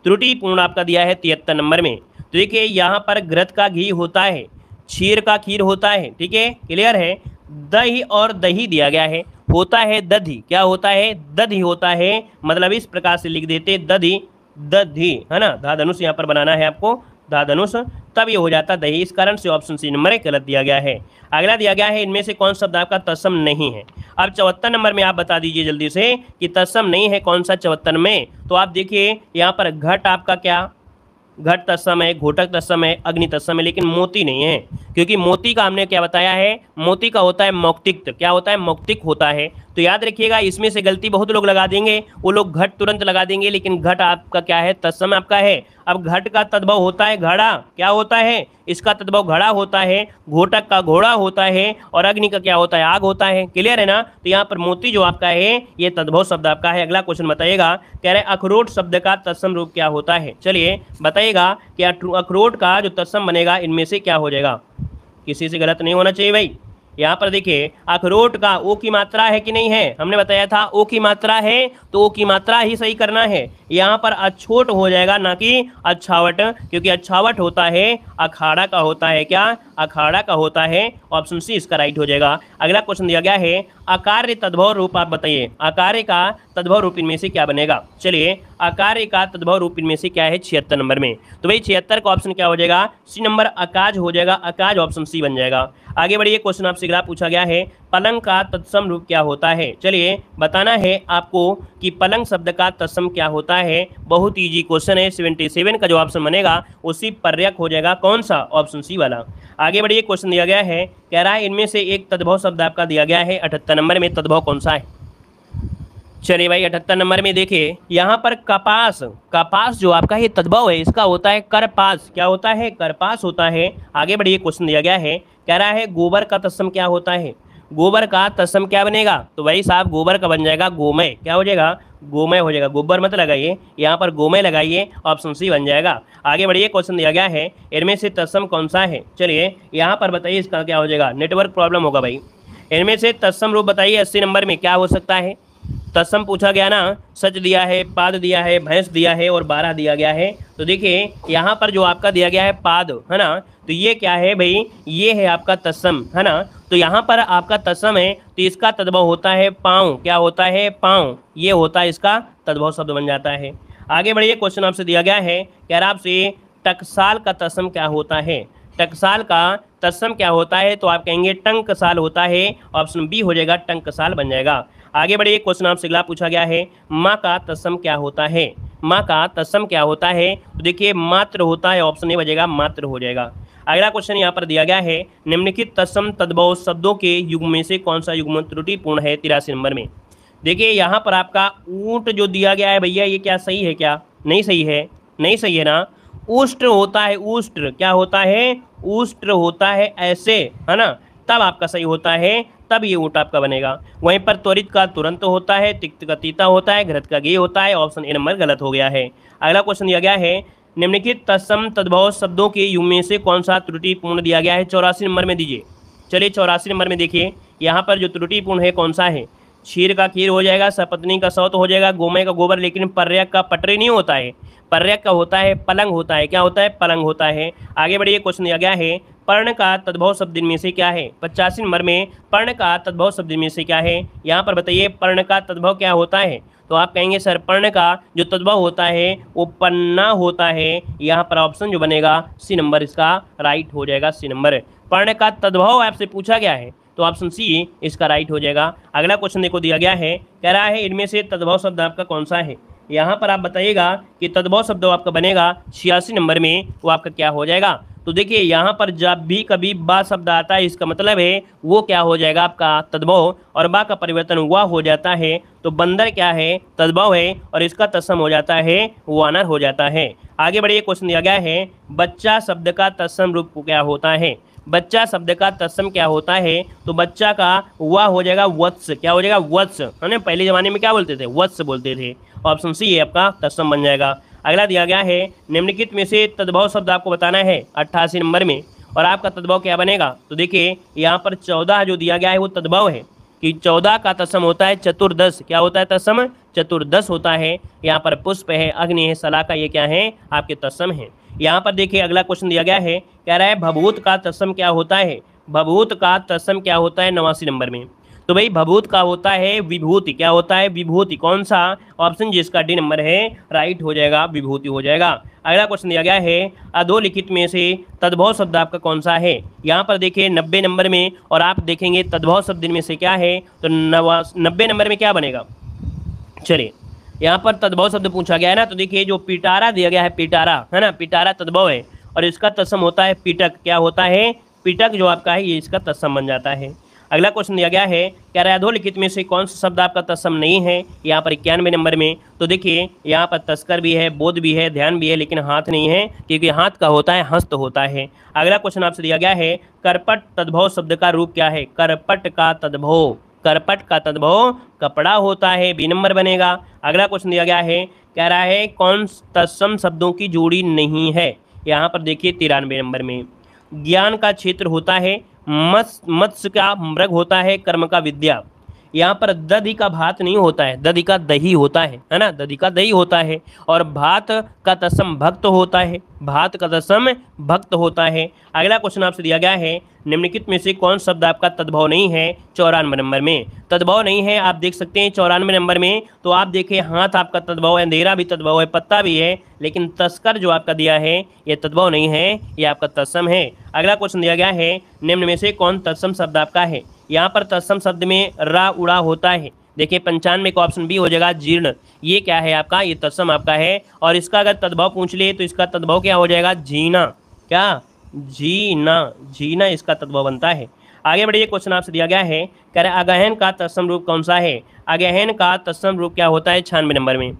त्रुटिपूर्ण आपका दिया है तिहत्तर नंबर में तो देखिए यहाँ पर ग्रत का घी होता है क्षीर का खीर होता है ठीक है क्लियर है दही और दही दिया गया है होता है दधी क्या होता है दधी होता है मतलब इस प्रकार से लिख देते दधी दधी है ना धाधनुष यहाँ पर बनाना है आपको धा धनुष तब ये हो जाता दही इस कारण से ऑप्शन सी नंबर गलत दिया गया है अगला दिया गया है इनमें से कौन शब्द आपका तस्म नहीं है अब चौहत्तर नंबर में आप बता दीजिए जल्दी से कि तस्म नहीं है कौन सा चौहत्तर में तो आप देखिए यहाँ पर घट आपका क्या घट तस्म है घोटक तस्म है अग्नि तस्म है लेकिन मोती नहीं है क्योंकि मोती का हमने क्या बताया है मोती का होता है मौक्तिक क्या होता है मौक्तिक होता है तो याद रखिएगा इसमें से गलती बहुत लोग लगा देंगे वो लोग घट तुरंत लगा देंगे लेकिन घट आपका क्या है तत्सम आपका है अब घट का तद्भव होता है घड़ा क्या होता है इसका तद्भव घड़ा होता है घोटक का घोड़ा होता है और अग्नि का क्या होता है आग होता है क्लियर है ना तो यहाँ पर मोती जो आपका है ये तद्भव शब्द आपका है अगला क्वेश्चन बताइएगा कह रहे अखरोट शब्द का तत्सम रूप क्या होता है चलिए बताइएगा कि अखरोट का जो तत्सम बनेगा इनमें से क्या हो जाएगा किसी से गलत नहीं होना चाहिए भाई यहाँ पर देखिए अखरोट का ओ की मात्रा है कि नहीं है हमने बताया था ओ की मात्रा है तो ओ की मात्रा ही सही करना है यहाँ पर अछोट हो जाएगा ना कि अच्छावट क्योंकि अच्छावट होता है अखाड़ा का होता है क्या अखाड़ा का होता है ऑप्शन सी इसका राइट हो जाएगा अगला क्वेश्चन दिया गया है अकार्य तद्भव रूप आप बताइए अकार्य का तद्भव रूप इनमें से क्या बनेगा चलिए अकार का तद्भव रूप इनमें से क्या है छिहत्तर नंबर में तो भाई छिहत्तर का ऑप्शन क्या हो जाएगा सी नंबर अकाज हो जाएगा अकाज ऑप्शन सी बन जाएगा आगे बढ़िए क्वेश्चन आपसे ग्राफ पूछा गया है पलंग का तत्सम रूप क्या होता है चलिए बताना है आपको कि पलंग शब्द का तत्सम क्या होता है बहुत ईजी क्वेश्चन है सेवेंटी सेवन का जो ऑप्शन बनेगा उसी पर्यक हो जाएगा कौन सा ऑप्शन सी वाला आगे बढ़िए क्वेश्चन दिया गया है कह रहा है इनमें से एक तद्भव शब्द आपका दिया गया है अठहत्तर नंबर में तद्भव कौन सा है चलिए भाई अठहत्तर नंबर में देखिए यहाँ पर कपास कपास जो आपका ये तद्भव है इसका होता है करपास क्या होता है करपास होता है आगे बढ़िए क्वेश्चन दिया गया है कह रहा है गोबर का तस्म क्या होता है गोबर का तस्म क्या बनेगा तो भाई साहब गोबर का बन जाएगा गोमय क्या हो जाएगा गोमय हो जाएगा गोबर मत लगाइए यहाँ पर गोमय लगाइए ऑप्शन सी बन जाएगा आगे बढ़िए क्वेश्चन दिया गया है इनमें से तस्म कौन सा है चलिए यहाँ पर बताइए इसका क्या हो जाएगा नेटवर्क प्रॉब्लम होगा भाई इनमें से तस्म रूप बताइए अस्सी नंबर में क्या हो सकता है तत्सम पूछा गया ना सच दिया है पाद दिया है भैंस दिया है और बारह दिया गया है तो देखिए यहाँ पर जो आपका दिया गया है पाद है ना तो ये क्या है भाई ये है आपका तत्सम है ना तो यहाँ पर आपका तत्सम है तो इसका तद्भव होता है पाँव क्या होता है पाँव ये होता है इसका तद्भव शब्द बन जाता है आगे बढ़िए क्वेश्चन आपसे दिया गया है कि रहा आपसे टकसाल का तस्म क्या होता है टकसाल का तस्म क्या होता है तो आप कहेंगे टंकसाल होता है ऑप्शन बी हो जाएगा टंकसाल बन जाएगा आगे बढ़े क्वेश्चन आपसे अगला पूछा गया है माँ का तस्म क्या होता है माँ का तस्म क्या होता है तो देखिए मात्र होता है ऑप्शन ए बजेगा मात्र हो जाएगा अगला क्वेश्चन यहाँ पर दिया गया है निम्नलिखित तस्म तद्भव शब्दों के युग में से कौन सा युग्म त्रुटिपूर्ण है तिरासी नंबर में देखिए यहाँ पर आपका ऊंट जो दिया गया है भैया ये क्या सही है क्या नहीं सही है नहीं सही है ना उष्ट होता है उष्ट क्या होता है उष्ट होता है ऐसे है ना तब आपका सही होता है तब ये ऊँट आपका बनेगा वहीं पर त्वरित का तुरंत होता है तिक्त का तीता होता है घृत का गे होता है ऑप्शन ए नंबर गलत हो गया है अगला क्वेश्चन दिया गया है निम्नलिखित तत्सम तद्भव शब्दों के युग में से कौन सा त्रुटिपूर्ण दिया गया है चौरासी नंबर में दीजिए चलिए चौरासी नंबर में देखिए यहाँ पर जो त्रुटिपूर्ण है कौन सा है क्षीर का खीर हो जाएगा सपत्नी का सौत हो जाएगा गोमय का गोबर लेकिन पर्यक का पटरी नहीं होता है पर्यक का होता है पलंग होता है क्या होता है पलंग होता है आगे बढ़िए क्वेश्चन दिया गया है पर्ण का तद्भव शब्द में से क्या है पचासी नंबर में पर्ण का तद्भव शब्द में से क्या है यहाँ पर बताइए पर्ण का तद्भव क्या होता है तो आप कहेंगे सर पर्ण का जो तद्भव होता है वो पन्ना होता है यहाँ पर ऑप्शन जो बनेगा सी नंबर इसका राइट हो जाएगा सी नंबर पर्ण का तद्भव आपसे पूछा गया है तो ऑप्शन सी इसका राइट हो जाएगा अगला क्वेश्चन देखो दिया गया है कह रहा है इनमें से तद्भव शब्द आपका कौन सा है यहाँ पर आप बताइएगा कि तद्भव शब्द आपका बनेगा छियासी नंबर में वो आपका क्या हो जाएगा तो देखिए यहाँ पर जब भी कभी बा शब्द आता है इसका मतलब है वो क्या हो जाएगा आपका तद्भव और बा का परिवर्तन हुआ हो जाता है तो बंदर क्या है तद्भव है और इसका तस्म हो जाता है वानर हो जाता है आगे बढ़िए क्वेश्चन दिया गया है बच्चा शब्द का तस्म रूप क्या होता है बच्चा शब्द का तस्म क्या होता है तो बच्चा का वह हो जाएगा वत्स क्या हो जाएगा वत्स है पहले ज़माने में क्या बोलते थे वत्स बोलते थे ऑप्शन सी ये आपका तत्सम बन जाएगा अगला दिया गया है निम्नलिखित में से तद्भव शब्द आपको बताना है अट्ठासी नंबर में और आपका तद्भव क्या बनेगा तो देखिए यहाँ पर चौदह जो दिया गया है वो तद्भव है कि चौदह का तस्म होता है चतुर्दश क्या होता है तस्म चतुर्दश होता है यहाँ पर पुष्प है अग्नि है सलाका ये क्या है आपके तस्म है यहाँ पर देखिए अगला क्वेश्चन दिया गया है कह रहा है भभूत का तस्म क्या होता है भभूत का तस्म क्या होता है नवासी नंबर में तो भाई भभूत का होता है विभूति क्या होता है विभूति कौन सा ऑप्शन जिसका डी नंबर है राइट हो जाएगा विभूति हो जाएगा अगला क्वेश्चन दिया गया है अधोलिखित में से तद्भव शब्द आपका कौन सा है यहाँ पर देखिए नब्बे नंबर में और आप देखेंगे तद्भव शब्द में से क्या है तो नवा नब्बे नंबर में क्या बनेगा चलिए यहाँ पर तद्भव शब्द पूछा गया है ना तो देखिए जो पिटारा दिया गया है पिटारा है ना पिटारा तद्भव है और इसका तस्म होता है पिटक क्या होता है पिटक जो आपका है ये इसका तस्म बन जाता है अगला क्वेश्चन दिया गया है क्या अधोलिखित में से कौन सा शब्द आपका तस्म नहीं है यहाँ पर इक्यानवे नंबर में तो देखिए यहाँ पर तस्कर भी है बोध भी है ध्यान भी है लेकिन हाथ नहीं है क्योंकि हाथ का होता है हस्त तो होता है अगला क्वेश्चन आपसे दिया गया है करपट तद्भव शब्द का रूप क्या है करपट का तद्भव करपट का तद्भव कपड़ा होता है बी नंबर बनेगा अगला क्वेश्चन दिया गया है कह रहा है कौन तत्सम शब्दों की जोड़ी नहीं है यहाँ पर देखिए तिरानवे नंबर में ज्ञान का क्षेत्र होता है मत्स्य मत्स्य का मृग होता है कर्म का विद्या यहाँ पर दधि का भात नहीं होता है दधि का दही होता है है ना दधि का दही होता है और भात का तसम भक्त होता है भात का तसम भक्त होता है अगला क्वेश्चन आपसे दिया गया है निम्नलिखित में से कौन शब्द आपका तद्भव नहीं है चौरानवे नंबर में तद्भव नहीं है आप देख सकते हैं चौरानवे नंबर में तो आप देखिए हाथ आपका तद्भव है अंधेरा भी तद्भव है पत्ता भी है लेकिन तस्कर जो आपका दिया है ये तद्भव नहीं है ये आपका तस्म है अगला क्वेश्चन दिया गया है निम्न में से कौन तत्सम शब्द आपका है यहाँ पर तत्सम शब्द में रा उड़ा होता है देखिए पंचानवे का ऑप्शन बी हो जाएगा जीर्ण ये क्या है आपका ये तत्सम आपका है और इसका अगर तद्भव पूछ ले तो इसका तद्भव क्या हो जाएगा जीना क्या जीना जीना इसका तद्भव बनता है आगे बढ़िए क्वेश्चन आपसे दिया गया है कह रहे अगहन का तत्सम रूप कौन सा है अगहन का तत्सम रूप क्या होता है छानवे नंबर में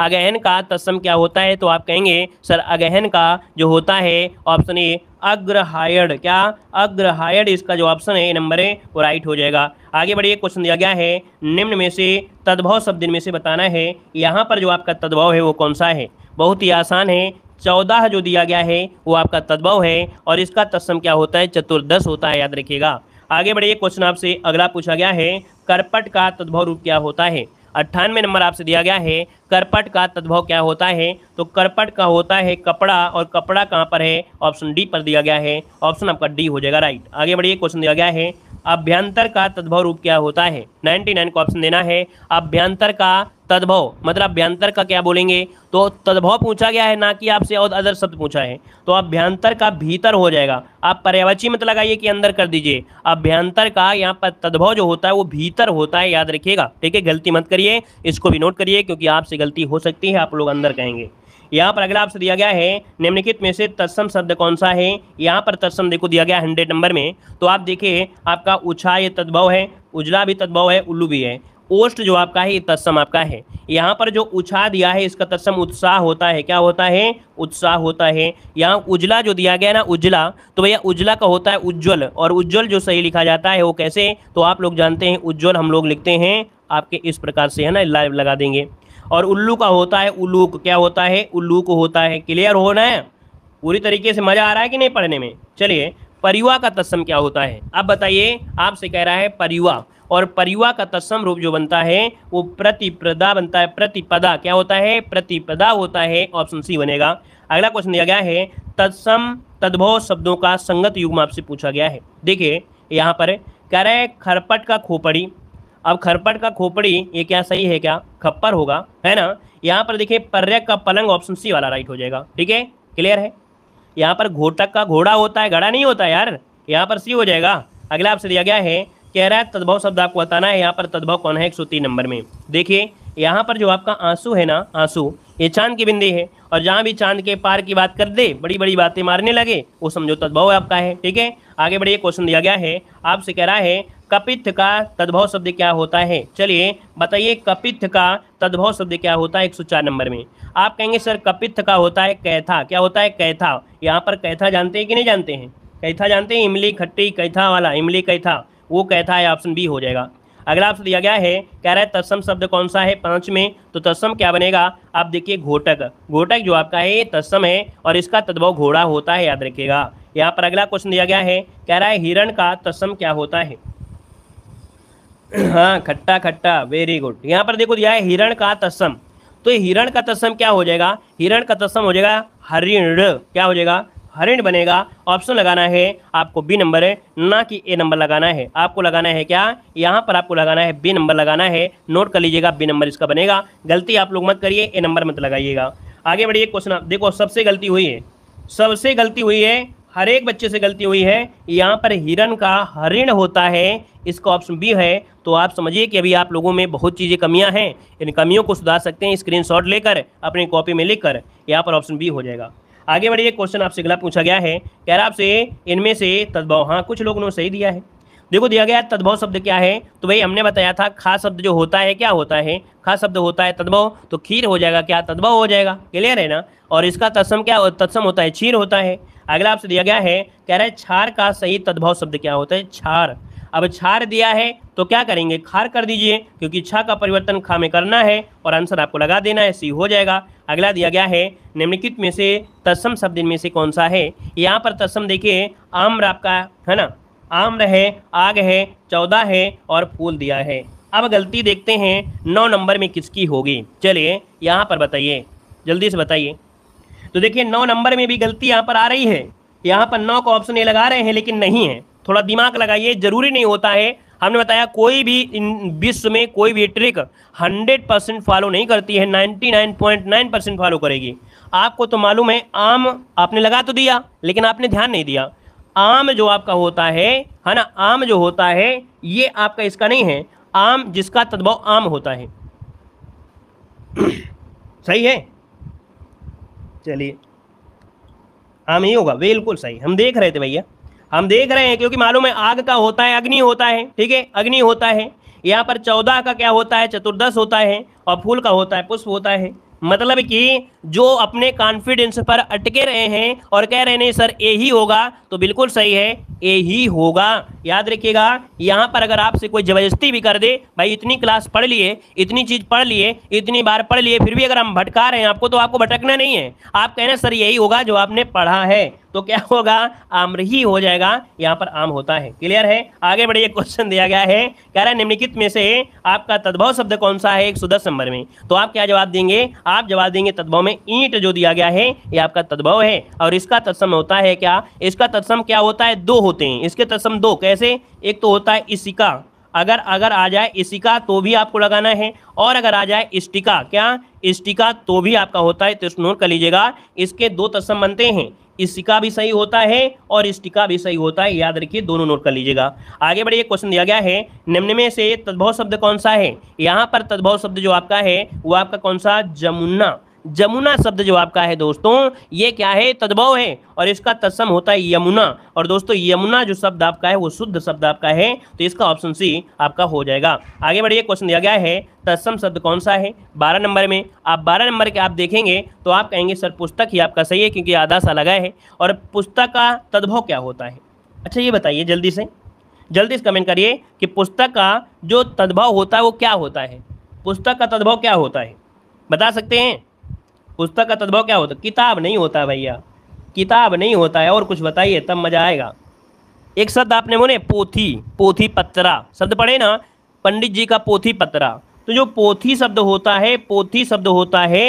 अगहन का तत्सम क्या होता है तो आप कहेंगे सर अगहन का जो होता है ऑप्शन ए अग्रहायड क्या अग्रहायड इसका जो ऑप्शन है नंबर ए वो राइट हो जाएगा आगे बढ़िए क्वेश्चन दिया गया है निम्न में से तद्भव शब्द में से बताना है यहाँ पर जो आपका तद्भव है वो कौन सा है बहुत ही आसान है चौदह जो दिया गया है वो आपका तद्भव है और इसका तत्सम क्या होता है चतुर्दश होता है याद रखिएगा आगे बढ़िए क्वेश्चन आपसे अगला पूछा गया है करपट का तद्भव रूप क्या होता है अट्ठानवे नंबर आपसे दिया गया है करपट का तद्भव क्या होता है तो करपट का होता है कपड़ा और कपड़ा कहाँ पर है ऑप्शन डी पर दिया गया है ऑप्शन आपका डी हो जाएगा राइट आगे बढ़िए क्वेश्चन दिया गया है अभ्यंतर का तद्भव रूप क्या होता है नाइनटी नाइन को ऑप्शन देना है अभ्यंतर का तद्भव मतलब अभ्यंतर का क्या बोलेंगे तो तद्भव पूछा गया है ना कि आपसे और अदर शब्द पूछा है तो अभ्यंतर का भीतर हो जाएगा आप पर्यावची मत लगाइए कि अंदर कर दीजिए अभ्यंतर का यहाँ पर तद्भव जो होता है वो भीतर होता है याद रखिएगा ठीक है गलती मत करिए इसको भी नोट करिए क्योंकि आपसे गलती हो सकती है आप लोग अंदर कहेंगे यहाँ पर अगला आपसे दिया गया है निम्नलिखित में से तत्सम शब्द कौन सा है यहाँ पर तत्सम देखो दिया गया हंड्रेड नंबर में तो आप देखिए आपका उछा ये तद्भव है उजला भी तद्भव है उल्लू भी है ओस्ट जो आपका है तत्सम आपका है यहाँ पर जो उछा दिया है इसका तत्सम उत्साह होता है क्या होता है उत्साह होता है यहाँ उजला जो दिया गया ना उजला तो भैया उजला का होता है उज्जवल और उज्जवल जो सही लिखा जाता है वो कैसे तो आप लोग जानते हैं उज्जवल हम लोग लिखते हैं आपके इस प्रकार से है ना लाइव लगा देंगे और उल्लू का होता है उल्लूक क्या होता है उल्लूक होता है क्लियर होना है पूरी तरीके से मज़ा आ रहा है कि नहीं पढ़ने में चलिए परिवा का तस्म क्या होता है अब बताइए आपसे कह रहा है परिवा और परिवा का तस्म रूप जो बनता है वो प्रतिप्रदा बनता है प्रतिपदा क्या होता है प्रतिपदा होता है ऑप्शन सी बनेगा अगला क्वेश्चन दिया गया है तत्सम तद्भव शब्दों का संगत युग में आपसे पूछा गया है देखिए यहाँ पर कह रहे खरपट का खोपड़ी अब खरपट का खोपड़ी ये क्या सही है क्या खप्पर होगा है ना यहाँ पर देखिए पर्यक का पलंग ऑप्शन सी वाला राइट हो जाएगा ठीक है क्लियर है यहाँ पर घोटक का घोड़ा होता है घड़ा नहीं होता यार यहाँ पर सी हो जाएगा अगला आपसे दिया गया है कह रहा है तद्भव शब्द आपको बताना है यहाँ पर तद्भव कौन है एक नंबर में देखिए यहाँ पर जो आपका आंसू है ना आंसू ये चांद की बिंदी है और जहाँ भी चांद के पार की बात कर दे बड़ी बड़ी बातें मारने लगे वो समझो तद्भव आपका है ठीक है आगे बढ़िए क्वेश्चन दिया गया है आपसे कह रहा है कपित्थ का तद्भव शब्द क्या होता है चलिए बताइए कपित्थ का तद्भव शब्द क्या होता है एक सौ चार नंबर में आप कहेंगे सर कपित्थ का होता है कैथा क्या होता है कैथा यहाँ पर कैथा जानते हैं कि नहीं जानते हैं कैथा जानते हैं इमली खट्टी कैथा वाला इमली कैथा वो कैथा है ऑप्शन बी हो जाएगा अगला आपसे दिया गया है कह रहा है तत्सम शब्द कौन सा है पाँच में तो तत्सम क्या बनेगा आप देखिए घोटक घोटक जो आपका है ये तत्सम है और इसका तद्भव घोड़ा होता है याद रखिएगा यहाँ पर अगला क्वेश्चन दिया गया है कह रहा है हिरण का तत्सम क्या होता है हाँ खट्टा खट्टा वेरी गुड यहाँ पर देखो दिया है हिरण का तस्म तो हिरण का तस्म क्या हो जाएगा हिरण का तस्म हो जाएगा हरिण क्या हो जाएगा हरिण बनेगा ऑप्शन लगाना है आपको बी नंबर है ना कि ए नंबर लगाना है आपको लगाना है क्या यहाँ पर आपको लगाना है बी नंबर लगाना है नोट कर लीजिएगा बी नंबर इसका बनेगा गलती आप लोग मत करिए ए नंबर मत लगाइएगा आगे बढ़िए क्वेश्चन देखो सबसे गलती हुई है सबसे गलती हुई है हर एक बच्चे से गलती हुई है यहाँ पर हिरन का हरिण होता है इसका ऑप्शन बी है तो आप समझिए कि अभी आप लोगों में बहुत चीज़ें कमियाँ हैं इन कमियों को सुधार सकते हैं स्क्रीनशॉट लेकर अपनी कॉपी में लिखकर यहाँ पर ऑप्शन बी हो जाएगा आगे बढ़िए क्वेश्चन आपसे अगला पूछा गया है कह रहा आपसे इनमें से तद्भव हाँ कुछ लोगों ने सही दिया है देखो दिया गया तद्भव शब्द क्या है तो भाई हमने बताया था खास शब्द जो होता है क्या होता है खास शब्द होता है तद्भव तो खीर हो जाएगा क्या तद्भव हो जाएगा क्लियर है ना और इसका तत्सम क्या तत्सम होता है चीर होता है अगला आपसे दिया गया है कह रहा है छार का सही तद्भव शब्द क्या होता है छार अब छार दिया है तो क्या करेंगे खार कर दीजिए क्योंकि छा का परिवर्तन खा में करना है और आंसर आपको लगा देना है सी हो जाएगा अगला दिया गया है निम्नलिखित में से तत्सम शब्द में से कौन सा है यहाँ पर तत्सम देखिए आम्र आपका है ना आम्र है आग है चौदह है और फूल दिया है अब गलती देखते हैं नौ नंबर में किसकी होगी चलिए यहाँ पर बताइए जल्दी से बताइए तो देखिए नौ नंबर में भी गलती यहाँ पर आ रही है यहाँ पर नौ का ऑप्शन ये लगा रहे हैं लेकिन नहीं है थोड़ा दिमाग लगाइए जरूरी नहीं होता है हमने बताया कोई भी विश्व में कोई भी ट्रिक 100 परसेंट फॉलो नहीं करती है 99.9 परसेंट फॉलो करेगी आपको तो मालूम है आम आपने लगा तो दिया लेकिन आपने ध्यान नहीं दिया आम जो आपका होता है है ना आम जो होता है ये आपका इसका नहीं है आम जिसका तद्भव आम होता है *coughs* सही है चलिए हम हाँ, ही होगा बिल्कुल सही हम देख रहे थे भैया हम देख रहे हैं क्योंकि मालूम है आग का होता है अग्नि होता है ठीक है अग्नि होता है यहाँ पर चौदह का क्या होता है चतुर्दश होता है और फूल का होता है पुष्प होता है मतलब कि जो अपने कॉन्फिडेंस पर अटके रहे हैं और कह रहे नहीं सर ए ही होगा तो बिल्कुल सही है ए ही होगा याद रखिएगा यहाँ पर अगर आपसे कोई ज़बरदस्ती भी कर दे भाई इतनी क्लास पढ़ लिए इतनी चीज़ पढ़ लिए इतनी बार पढ़ लिए फिर भी अगर हम भटका रहे हैं आपको तो आपको भटकना नहीं है आप कह रहे सर यही होगा जो आपने पढ़ा है तो क्या होगा आम्र ही हो जाएगा यहाँ पर आम होता है क्लियर है आगे बढ़िए क्वेश्चन दिया गया है कह रहा है निम्नलिखित में से आपका तद्भव शब्द कौन सा है एक नंबर में तो आप क्या जवाब देंगे आप जवाब देंगे तद्भव में ईंट जो दिया गया है ये आपका तद्भव है और इसका तत्सम होता है क्या इसका तत्सम क्या होता है दो होते हैं इसके तत्सम दो कैसे एक तो होता है इसिका अगर अगर आ जाए इसिका तो भी आपको लगाना है और अगर आ जाए इस्टिका क्या इस्टिका तो भी आपका होता है तो नोट कर लीजिएगा इसके दो तत्सम बनते हैं इस सिक्का भी सही होता है और इस टिका भी सही होता है याद रखिए दोनों नोट कर लीजिएगा आगे बढ़िए क्वेश्चन दिया गया है निम्न में से तद्भव शब्द कौन सा है यहाँ पर तद्भव शब्द जो आपका है वो आपका कौन सा जमुना जमुना शब्द जो आपका है दोस्तों ये क्या है तद्भव है और इसका तत्सम होता है यमुना और दोस्तों यमुना जो शब्द आपका है वो शुद्ध शब्द आपका है तो इसका ऑप्शन सी आपका हो जाएगा आगे बढ़िए क्वेश्चन दिया गया है तत्सम शब्द कौन सा है बारह नंबर में आप बारह नंबर के आप देखेंगे तो आप कहेंगे सर पुस्तक ही आपका सही है क्योंकि आधा सा लगा है और पुस्तक का तद्भव क्या होता है अच्छा ये बताइए जल्दी से जल्दी से कमेंट करिए कि पुस्तक का जो तद्भव होता है वो क्या होता है पुस्तक का तद्भव क्या होता है बता सकते हैं पुस्तक का तद्भव क्या होता किताब नहीं होता भैया किताब नहीं होता है और कुछ बताइए तब मजा आएगा एक शब्द आपने बोले पोथी पोथी पत्रा शब्द पढ़े ना पंडित जी का पोथी पत्रा तो जो पोथी शब्द होता है पोथी शब्द होता है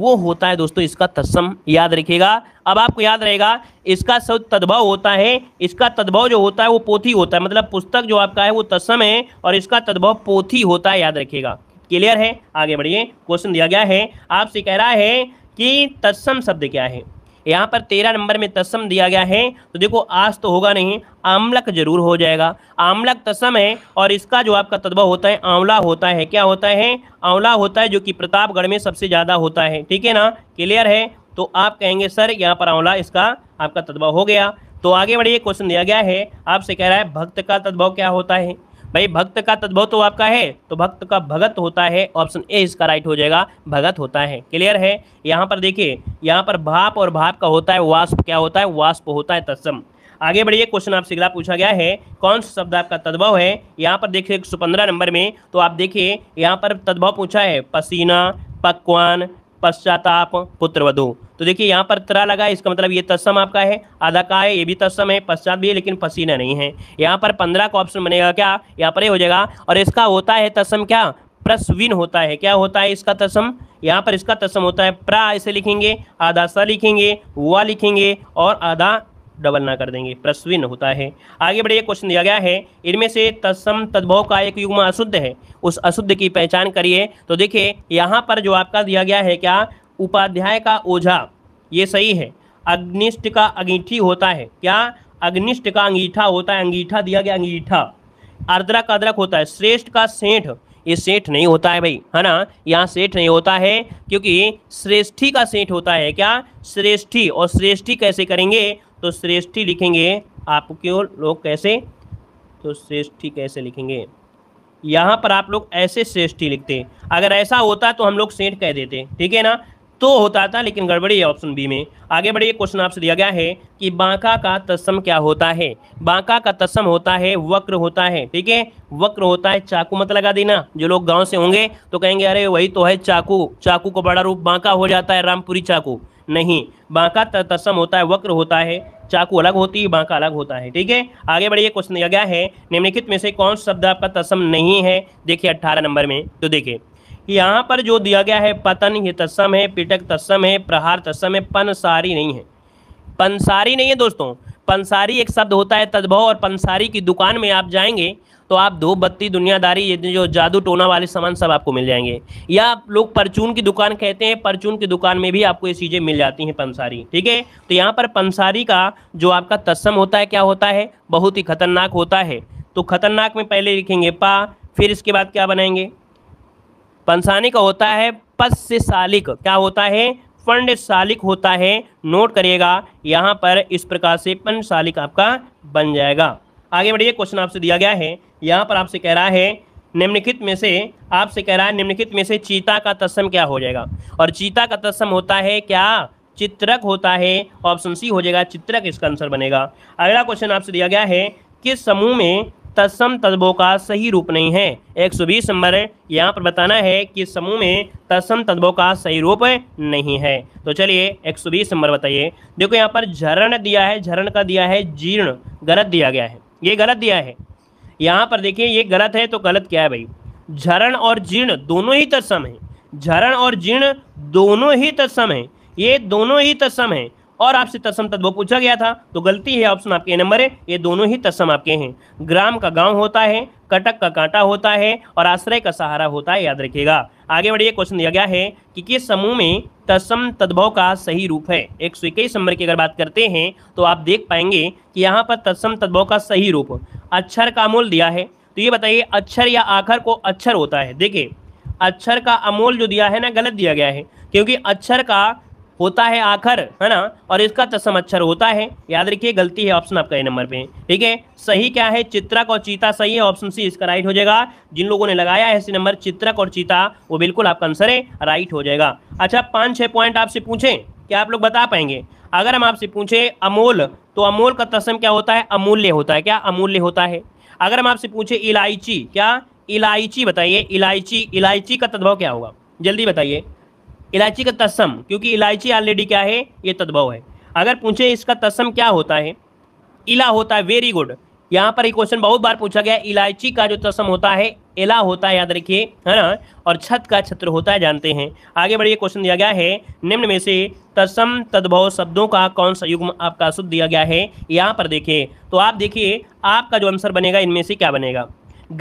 वो होता है दोस्तों इसका तत्सम याद रखिएगा अब आपको याद रहेगा इसका शब्द तद्भव होता है इसका तद्भव जो होता है वो पोथी होता है मतलब पुस्तक जो आपका है वो तत्सम है और इसका तद्भव पोथी होता है याद रखिएगा क्लियर है आगे बढ़िए क्वेश्चन दिया गया है आपसे कह रहा है कि तत्सम शब्द क्या है यहाँ पर तेरह नंबर में तस्म दिया गया है तो देखो आज तो होगा नहीं आमलक जरूर हो जाएगा आमलक तस्म है और इसका जो आपका तत्व होता है आंवला होता है क्या होता है आंवला होता है जो कि प्रतापगढ़ में सबसे ज़्यादा होता है ठीक है ना क्लियर है तो आप कहेंगे सर यहाँ पर आंवला इसका आपका तत्व हो गया तो आगे बढ़िए क्वेश्चन दिया गया है आपसे कह रहा है भक्त का तदभाव क्या होता है भाई भक्त का तद्भव तो आपका है तो भक्त का भगत होता है ऑप्शन ए इसका राइट हो जाएगा भगत होता है क्लियर है यहाँ पर देखिए यहाँ पर भाप और भाप का होता है वाष्प क्या होता है वाष्प होता है तत्सम आगे बढ़िए क्वेश्चन आपसे अगला पूछा गया है कौन सा शब्द आपका तद्भव है यहाँ पर देखिए एक नंबर में तो आप देखिए यहाँ पर तद्भव पूछा है पसीना पकवान पश्चाताप पुत्रवधु तो देखिए यहाँ पर त्रा लगा इसका मतलब ये तस्सम आपका है आधा का है ये भी तस्सम है पश्चात भी है लेकिन पसीना नहीं है यहाँ पर पंद्रह का ऑप्शन बनेगा क्या यहाँ पर हो जाएगा और इसका होता है तस्सम क्या प्रसविन होता है क्या होता है इसका तस्सम यहाँ पर इसका तस्सम होता है प्रा इसे लिखेंगे आधा सा लिखेंगे वा लिखेंगे और आधा डबल ना कर देंगे प्रस्विन होता है आगे बढ़िए क्वेश्चन दिया गया है इनमें से तत्सम तद्भव का एक युग्म अशुद्ध है उस अशुद्ध की पहचान करिए तो देखिए यहाँ पर जो आपका दिया गया है क्या उपाध्याय का ओझा ये सही है अग्निष्ट का अंगीठी होता है क्या अग्निष्ट का अंगीठा होता है अंगीठा दिया गया अंगीठा अर्द्रक अदरक होता है श्रेष्ठ का सेठ ये सेठ नहीं होता है भाई है ना यहाँ सेठ नहीं होता है क्योंकि श्रेष्ठी का सेठ होता है क्या श्रेष्ठी और श्रेष्ठी कैसे करेंगे तो श्रेष्ठी लिखेंगे क्यों लोग कैसे तो श्रेष्ठी कैसे लिखेंगे यहाँ पर आप लोग ऐसे श्रेष्ठी लिखते अगर ऐसा होता तो हम लोग सेठ कह देते ठीक है ना तो होता था लेकिन गड़बड़ी है ऑप्शन बी में आगे बढ़िए क्वेश्चन आपसे दिया गया है कि बांका का तस्म क्या होता है बांका का तस्म होता है वक्र होता है ठीक है वक्र होता है चाकू मत लगा देना जो लोग गांव से होंगे तो कहेंगे अरे वही तो है चाकू चाकू को बड़ा रूप बांका हो जाता है रामपुरी चाकू नहीं बांका तस्म होता है वक्र होता है चाकू अलग होती है बांका अलग होता है ठीक है आगे बढ़िए क्वेश्चन दिया गया है निम्नलिखित में से कौन शब्द आपका तस्म नहीं है देखिए अट्ठारह नंबर में तो देखिये यहाँ पर जो दिया गया है पतन ये तस्सम है पिटक तस्सम है प्रहार तस्सम है पनसारी नहीं है पंसारी नहीं है दोस्तों पंसारी एक शब्द होता है तद्भव और पंसारी की दुकान में आप जाएंगे तो आप दो बत्ती दुनियादारी ये जो जादू टोना वाले सामान सब आपको मिल जाएंगे या आप लोग परचून की दुकान कहते हैं परचून की दुकान में भी आपको ये चीज़ें मिल जाती हैं पंसारी ठीक है तो यहाँ पर पंसारी का जो आपका तस्सम होता है क्या होता है बहुत ही खतरनाक होता है तो खतरनाक में पहले लिखेंगे पा फिर इसके बाद क्या बनाएंगे पंसानिक होता है पश्य सालिक क्या होता है फंड सालिक होता है नोट करिएगा यहाँ पर इस प्रकार से पंड सालिक आपका बन जाएगा आगे बढ़िए क्वेश्चन आपसे दिया गया है यहाँ पर आपसे कह रहा है निम्नलिखित में से आपसे कह रहा है निम्नलिखित में से चीता का तस्म क्या हो जाएगा और चीता का तस्म होता है क्या चित्रक होता है ऑप्शन सी हो जाएगा चित्रक इसका आंसर बनेगा अगला क्वेश्चन आपसे दिया गया है किस समूह में तत्सम तद्भों का सही रूप नहीं है एक सौ बीस नंबर यहाँ पर बताना है कि समूह में तत्सम तद्भों का सही रूप नहीं है तो चलिए एक सौ बीस नंबर बताइए देखो यहाँ पर झरण दिया है झरण का दिया है जीर्ण गलत दिया गया है ये गलत दिया है यहाँ पर देखिए ये गलत है तो गलत क्या है भाई झरण और जीर्ण दोनों ही तत्सम है झरण और जीर्ण दोनों ही तत्सम है ये दोनों ही तत्सम है और आपसे तस्म तत्व पूछा गया था तो गलती है ऑप्शन आपके नंबर है ये दोनों ही तस्म आपके हैं ग्राम का गांव होता है कटक का कांटा होता है और आश्रय का सहारा होता है याद रखिएगा आगे बढ़िए क्वेश्चन दिया गया है कि किस समूह में तस्म तद्भव का सही रूप है एक सौ इक्कीस नंबर की अगर बात करते हैं तो आप देख पाएंगे कि यहाँ पर तत्सम तद्भव का सही रूप अक्षर का अमूल दिया है तो ये बताइए अक्षर या आखर को अक्षर होता है देखिए अक्षर का अमोल जो दिया है ना गलत दिया गया है क्योंकि अक्षर का होता है आखर है ना और इसका तस्म अक्षर होता है याद रखिए गलती है ऑप्शन आपका ए नंबर पे ठीक है सही क्या है चित्रक और चीता सही है ऑप्शन सी इसका राइट हो जाएगा जिन लोगों ने लगाया है सी नंबर चित्रक और चीता वो बिल्कुल आपका आंसर है राइट हो जाएगा अच्छा पाँच छः पॉइंट आपसे पूछें क्या आप लोग बता पाएंगे अगर हम आपसे पूछें अमोल तो अमोल का तस्म क्या होता है अमूल्य होता है क्या अमूल्य होता है अगर हम आपसे पूछें इलायची क्या इलायची बताइए इलायची इलायची का तद्भव क्या होगा जल्दी बताइए इलायची का तस्म क्योंकि इलायची ऑलरेडी क्या है ये तद्भव है अगर पूछे इसका तस्म क्या होता है इला होता है वेरी गुड यहाँ पर एक क्वेश्चन बहुत बार पूछा गया इलायची का जो तस्म होता है एला होता है याद रखिए है ना और छत का छत्र होता है जानते हैं आगे बढ़िए क्वेश्चन दिया गया है निम्न में से तस्म तद्भव शब्दों का कौन सा युग्म आपका शुद्ध दिया गया है यहाँ पर देखिए तो आप देखिए आपका जो आंसर बनेगा इनमें से क्या बनेगा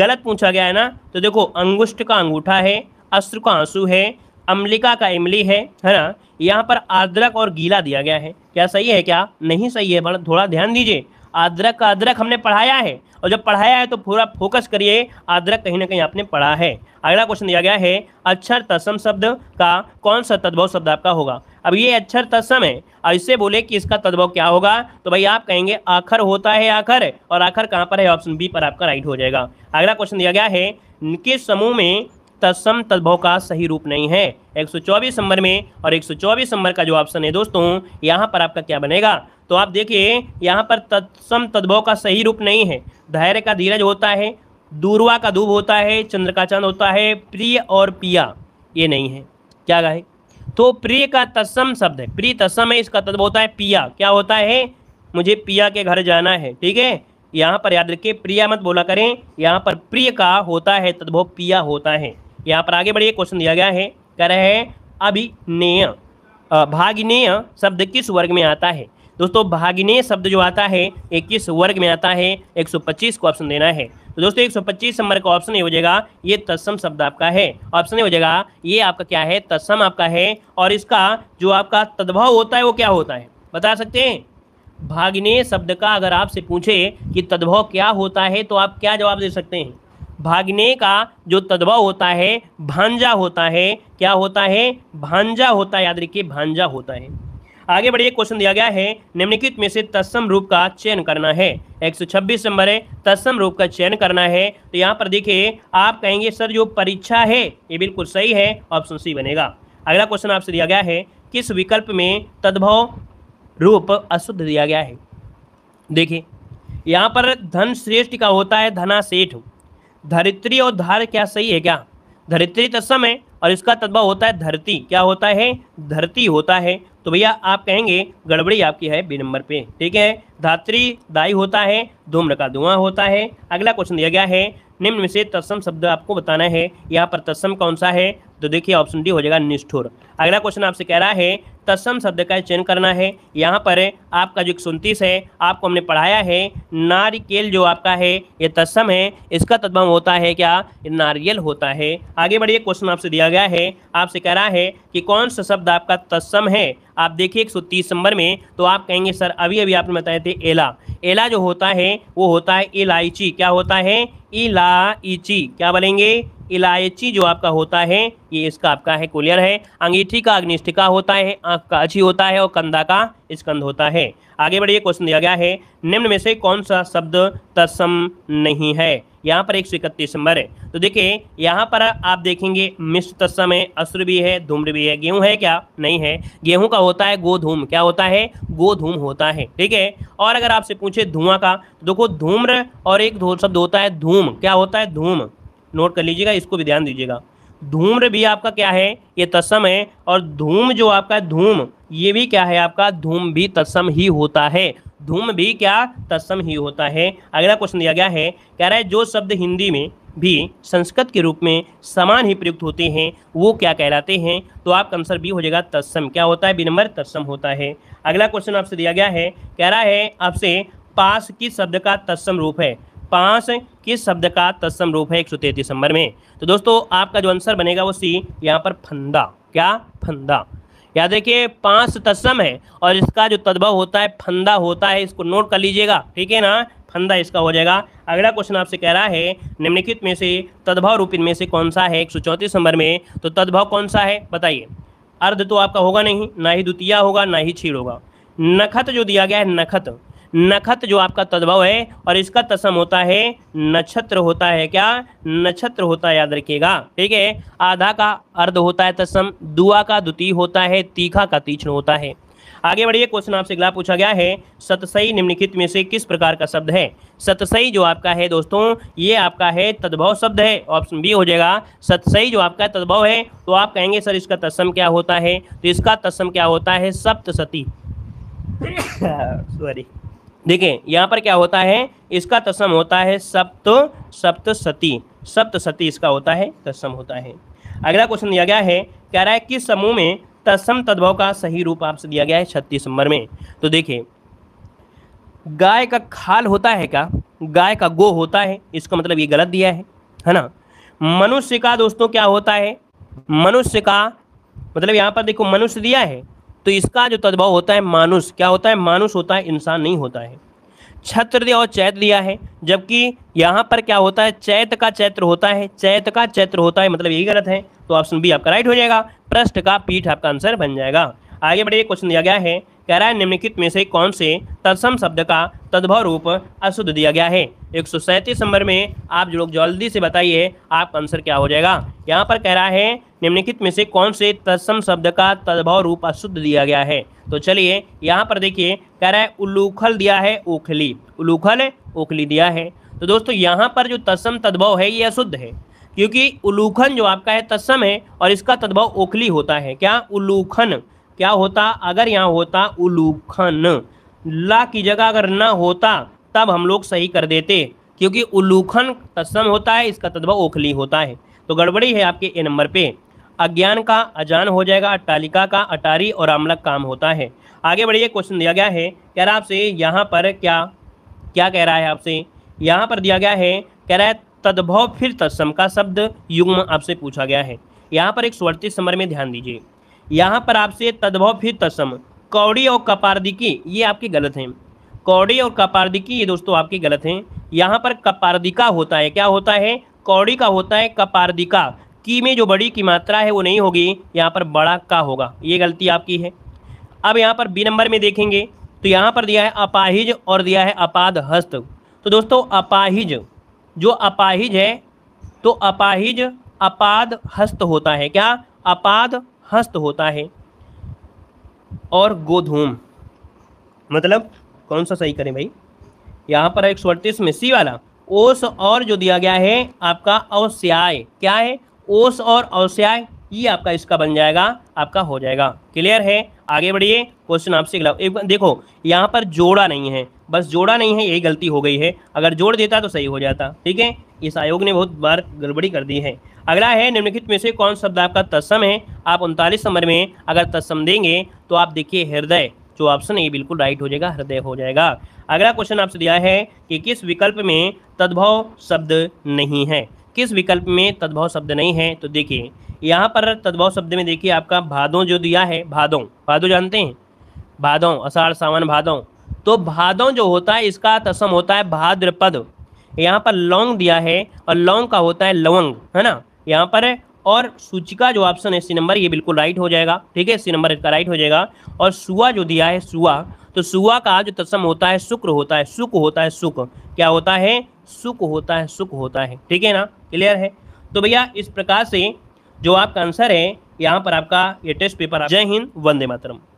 गलत पूछा गया है ना तो देखो अंगुष्ठ का अंगूठा है अश्रु का आंसू है अम्लिका का इमली है है ना यहाँ पर अदरक और गीला दिया गया है क्या सही है क्या नहीं सही है बड़ा थोड़ा ध्यान दीजिए अदरक का अदरक हमने पढ़ाया है और जब पढ़ाया है तो पूरा फोकस करिए अदरक कहीं ना कहीं आपने पढ़ा है अगला क्वेश्चन दिया गया है अक्षर तस्म शब्द का कौन सा तद्भव शब्द आपका होगा अब ये अक्षर तस्म है और इससे बोले कि इसका तद्भव क्या होगा तो भाई आप कहेंगे आखर होता है आखर और आखर कहाँ पर है ऑप्शन बी पर आपका राइट हो जाएगा अगला क्वेश्चन दिया गया है किस समूह में तत्सम तद्भव का सही रूप नहीं है 124 नंबर में और 124 नंबर का जो ऑप्शन है दोस्तों यहाँ पर आपका क्या बनेगा तो आप देखिए यहाँ पर तत्सम तद्भव का सही रूप नहीं है धैर्य का धीरज होता है दूरवा का दूब होता है चंद्र का चंद होता है प्रिय और पिया ये नहीं है क्या है तो प्रिय का तत्सम शब्द है प्रिय तत्सम है इसका तत्व होता है पिया क्या होता है मुझे पिया के घर जाना है ठीक है यहाँ पर याद रखिए प्रिया मत बोला करें यहाँ पर प्रिय का होता है तद्भव पिया होता है यहाँ पर आगे बढ़िए क्वेश्चन दिया गया है कह रहे हैं अभिनेय भागिनेय शब्द किस वर्ग में आता है दोस्तों भागिनेय शब्द जो आता है ये किस वर्ग में आता है 125 को ऑप्शन देना है तो दोस्तों 125 नंबर का ऑप्शन ये हो जाएगा ये तत्सम शब्द आपका है ऑप्शन ये हो जाएगा ये आपका क्या है तत्सम आपका है और इसका जो आपका तद्भव होता है वो क्या होता है बता सकते हैं भागिनेय शब्द का अगर आपसे पूछे कि तद्भव क्या होता है तो आप क्या जवाब दे सकते हैं भागने का जो तदवा होता है भांजा होता है क्या होता है भांजा होता है याद रखिए भांजा होता है आगे बढ़िए क्वेश्चन दिया गया है निम्नलिखित में से तत्सम रूप का चयन करना है 126 नंबर है तत्सम रूप का चयन करना है तो यहाँ पर देखिए आप कहेंगे सर जो परीक्षा है ये बिल्कुल सही है ऑप्शन सी बनेगा अगला क्वेश्चन आपसे दिया गया है किस विकल्प में तद्भव रूप अशुद्ध दिया गया है देखिए यहाँ पर धन श्रेष्ठ का होता है धना सेठ धरित्री और धार क्या सही है क्या धरित्री तत्सम है और इसका तत्व होता है धरती क्या होता है धरती होता है तो भैया आप कहेंगे गड़बड़ी आपकी है बी नंबर पे ठीक है धात्री दाई होता है धूम्र का धुआं होता है अगला क्वेश्चन दिया गया है निम्न में से तत्सम शब्द आपको बताना है यहाँ पर तत्सम कौन सा है तो देखिए ऑप्शन डी हो जाएगा निष्ठुर अगला क्वेश्चन आपसे कह रहा है तत्सम शब्द का चयन करना है यहाँ पर आपका जो एक है आपको हमने पढ़ाया है नारिकेल जो आपका है ये तत्सम है इसका तत्म होता है क्या नारियल होता है आगे बढ़िए क्वेश्चन आपसे दिया गया है आपसे कह रहा है कि कौन सा शब्द आपका तत्सम है आप देखिए एक सौ तीस नंबर में तो आप कहेंगे सर अभी अभी आपने बताए थे एला एला जो होता है वो होता है इलायची क्या होता है इलाइची क्या बोलेंगे इलायची जो आपका होता है ये इसका आपका है कुलियर है अंगीठी का अग्निष्ठिका होता है आंख का अच्छी होता है और कंधा का स्कंद होता है आगे बढ़िए क्वेश्चन दिया गया है निम्न में से कौन सा शब्द तत्सम नहीं है यहाँ पर एक सौ इकतीस नंबर है तो देखिए यहाँ पर आप देखेंगे मिश्र तत्सम है अश्र भी है धूम्र भी है गेहूं है क्या नहीं है गेहूं का होता है गोधूम क्या होता है गोधूम होता है ठीक है और अगर आपसे पूछे धुआं का तो देखो धूम्र और एक शब्द होता है धूम क्या होता है धूम नोट कर लीजिएगा इसको भी ध्यान दीजिएगा धूम्र भी आपका क्या है ये तत्सम है और धूम जो आपका धूम ये भी क्या है आपका धूम भी तत्सम ही होता है धूम भी क्या तत्सम ही होता है अगला क्वेश्चन दिया गया है कह रहा है जो शब्द हिंदी में भी संस्कृत के रूप में समान ही प्रयुक्त होते हैं वो क्या कहलाते हैं तो आपका आंसर भी हो जाएगा तत्सम क्या होता है बी नंबर तत्सम होता है अगला क्वेश्चन आपसे दिया गया है कह रहा है आपसे पास किस शब्द का तत्सम रूप है पाँच किस शब्द का तत्सम रूप है एक सौ तैतीस नंबर में तो दोस्तों आपका जो आंसर बनेगा वो सी यहाँ पर फंदा क्या फंदा याद रखिए पांच तत्सम है और इसका जो तद्भव होता है फंदा होता है इसको नोट कर लीजिएगा ठीक है ना फंदा इसका हो जाएगा अगला क्वेश्चन आपसे कह रहा है निम्नलिखित में से तद्भव रूप में से कौन सा है एक सौ नंबर में तो तद्भव कौन सा है बताइए अर्ध तो आपका होगा नहीं ना ही द्वितीय होगा ना ही छीड़ होगा नखत जो दिया गया है नखत नखत जो आपका तद्भव है और इसका तसम होता है नक्षत्र होता है क्या नक्षत्र होता है याद रखिएगा ठीक है आधा का अर्ध होता है तसम दुआ का द्वितीय होता है तीखा का तीक्षण होता है आगे बढ़िए क्वेश्चन आपसे अगला पूछा गया है सतसई निम्नलिखित में से किस प्रकार का शब्द है सतसई जो आपका है दोस्तों ये आपका है तद्भव शब्द है ऑप्शन बी हो जाएगा सतसई जो आपका तद्भव है तो आप कहेंगे सर इसका तस्म क्या होता है तो इसका तस्म क्या होता है सप्त सती *coughs* सॉरी देखें यहाँ पर क्या होता है इसका तस्म होता है सप्त सप्त सती सप्त सती इसका होता है तस्म होता है अगला क्वेश्चन दिया गया है कह रहा है किस समूह में तस्म तद्भव का सही रूप आपसे दिया गया है छत्तीस नंबर में तो देखिए गाय का खाल होता है क्या गाय का गो होता है इसका मतलब ये गलत दिया है है ना मनुष्य का दोस्तों क्या होता है मनुष्य का मतलब यहाँ पर देखो मनुष्य दिया है तो इसका जो तद्भव होता है मानुष क्या होता है मानुष होता है इंसान नहीं होता है छत्र और चैत दिया है जबकि यहाँ पर क्या होता है चैत का चैत्र होता है चैत का चैत्र होता है मतलब यही गलत है तो ऑप्शन बी आपका राइट हो जाएगा प्रश्न का पीठ आपका आंसर बन जाएगा आगे बढ़िए क्वेश्चन दिया गया है कह रहा है निम्नलिखित में से कौन से तत्सम शब्द का तद्भव रूप अशुद्ध दिया गया है एक सौ सैंतीस नंबर में आप जो लोग जल्दी से बताइए आपका आंसर क्या हो जाएगा यहाँ पर कह रहा है निम्नलिखित में से कौन से तत्सम शब्द का तद्भव रूप अशुद्ध दिया गया है तो चलिए यहाँ पर देखिए कह रहा है उल्लूखल दिया है ओखली उलूखल ओखली दिया है तो दोस्तों यहाँ पर जो तत्सम तद्भव है ये अशुद्ध है क्योंकि उलूखन जो आपका है तत्सम है और इसका तद्भव ओखली होता है क्या उलूखन क्या होता अगर यहाँ होता उलूखन ला की जगह अगर ना होता तब हम लोग सही कर देते क्योंकि उल्लूखन तत्सम होता है इसका तद्भव ओखली होता है तो गड़बड़ी है आपके ए नंबर पे अज्ञान का अजान हो जाएगा अट्टालिका का अटारी और आमलक काम होता है आगे बढ़िए क्वेश्चन दिया गया है कह रहा आपसे यहाँ पर क्या क्या कह रहा है आपसे यहाँ पर दिया गया है कह रहा है तद्भव फिर तत्सम का शब्द युग्म आपसे पूछा गया है यहाँ पर एक स्वर्तित समर में ध्यान दीजिए यहाँ पर आपसे तद्भव फिर तत्सम कौड़ी और कपार्दिकी ये आपकी गलत हैं कौड़ी और कपार्दिकी ये दोस्तों आपकी गलत हैं यहाँ पर कपार्दिका होता है क्या होता है कौड़ी का होता है कपार्दिका की में जो बड़ी की मात्रा है वो नहीं होगी यहाँ पर बड़ा का होगा ये गलती आपकी है अब यहाँ पर बी नंबर में देखेंगे तो यहाँ पर दिया है अपाहिज और दिया है अपाद हस्त तो दोस्तों अपाहिज जो अपाहिज है तो अपाहिज अपाद हस्त होता है क्या अपाद हस्त होता है और गोधूम मतलब कौन सा सही करें भाई यहाँ पर एक सौ में सी वाला ओस और जो दिया गया है आपका अवस्याय क्या है ओस और अवस्याय ये आपका इसका बन जाएगा आपका हो जाएगा क्लियर है आगे बढ़िए क्वेश्चन आपसे अगला एक देखो यहाँ पर जोड़ा नहीं है बस जोड़ा नहीं है यही गलती हो गई है अगर जोड़ देता तो सही हो जाता ठीक है इस आयोग ने बहुत बार गड़बड़ी कर दी है अगला है निम्नलिखित में से कौन शब्द आपका तत्सम है आप उनतालीस नंबर में अगर तत्सम देंगे तो आप देखिए हृदय जो ऑप्शन है बिल्कुल राइट हो जाएगा हृदय हो जाएगा अगला क्वेश्चन आपसे दिया है कि किस विकल्प में तद्भव शब्द नहीं है किस विकल्प में तद्भव शब्द नहीं है तो देखिए यहाँ पर तद्भव शब्द में देखिए आपका भादों जो दिया है भादों भादों जानते हैं भादों अषाढ़ सावन भादों तो भादों जो होता है इसका तस्म होता है भाद्रपद यहाँ पर लौंग दिया है और लौंग का होता है लवंग है ना यहाँ पर और सूचिका जो ऑप्शन है सी नंबर ये बिल्कुल राइट हो जाएगा ठीक है सी नंबर इसका राइट हो जाएगा और सुआ जो दिया है सुआ तो सुआ का जो तत्सम होता है शुक्र होता है सुख होता है सुख क्या होता है सुख होता है सुख होता है ठीक है ना क्लियर है तो भैया इस प्रकार से जो आपका आंसर है यहाँ पर आपका ये टेस्ट पेपर जय हिंद वंदे मातरम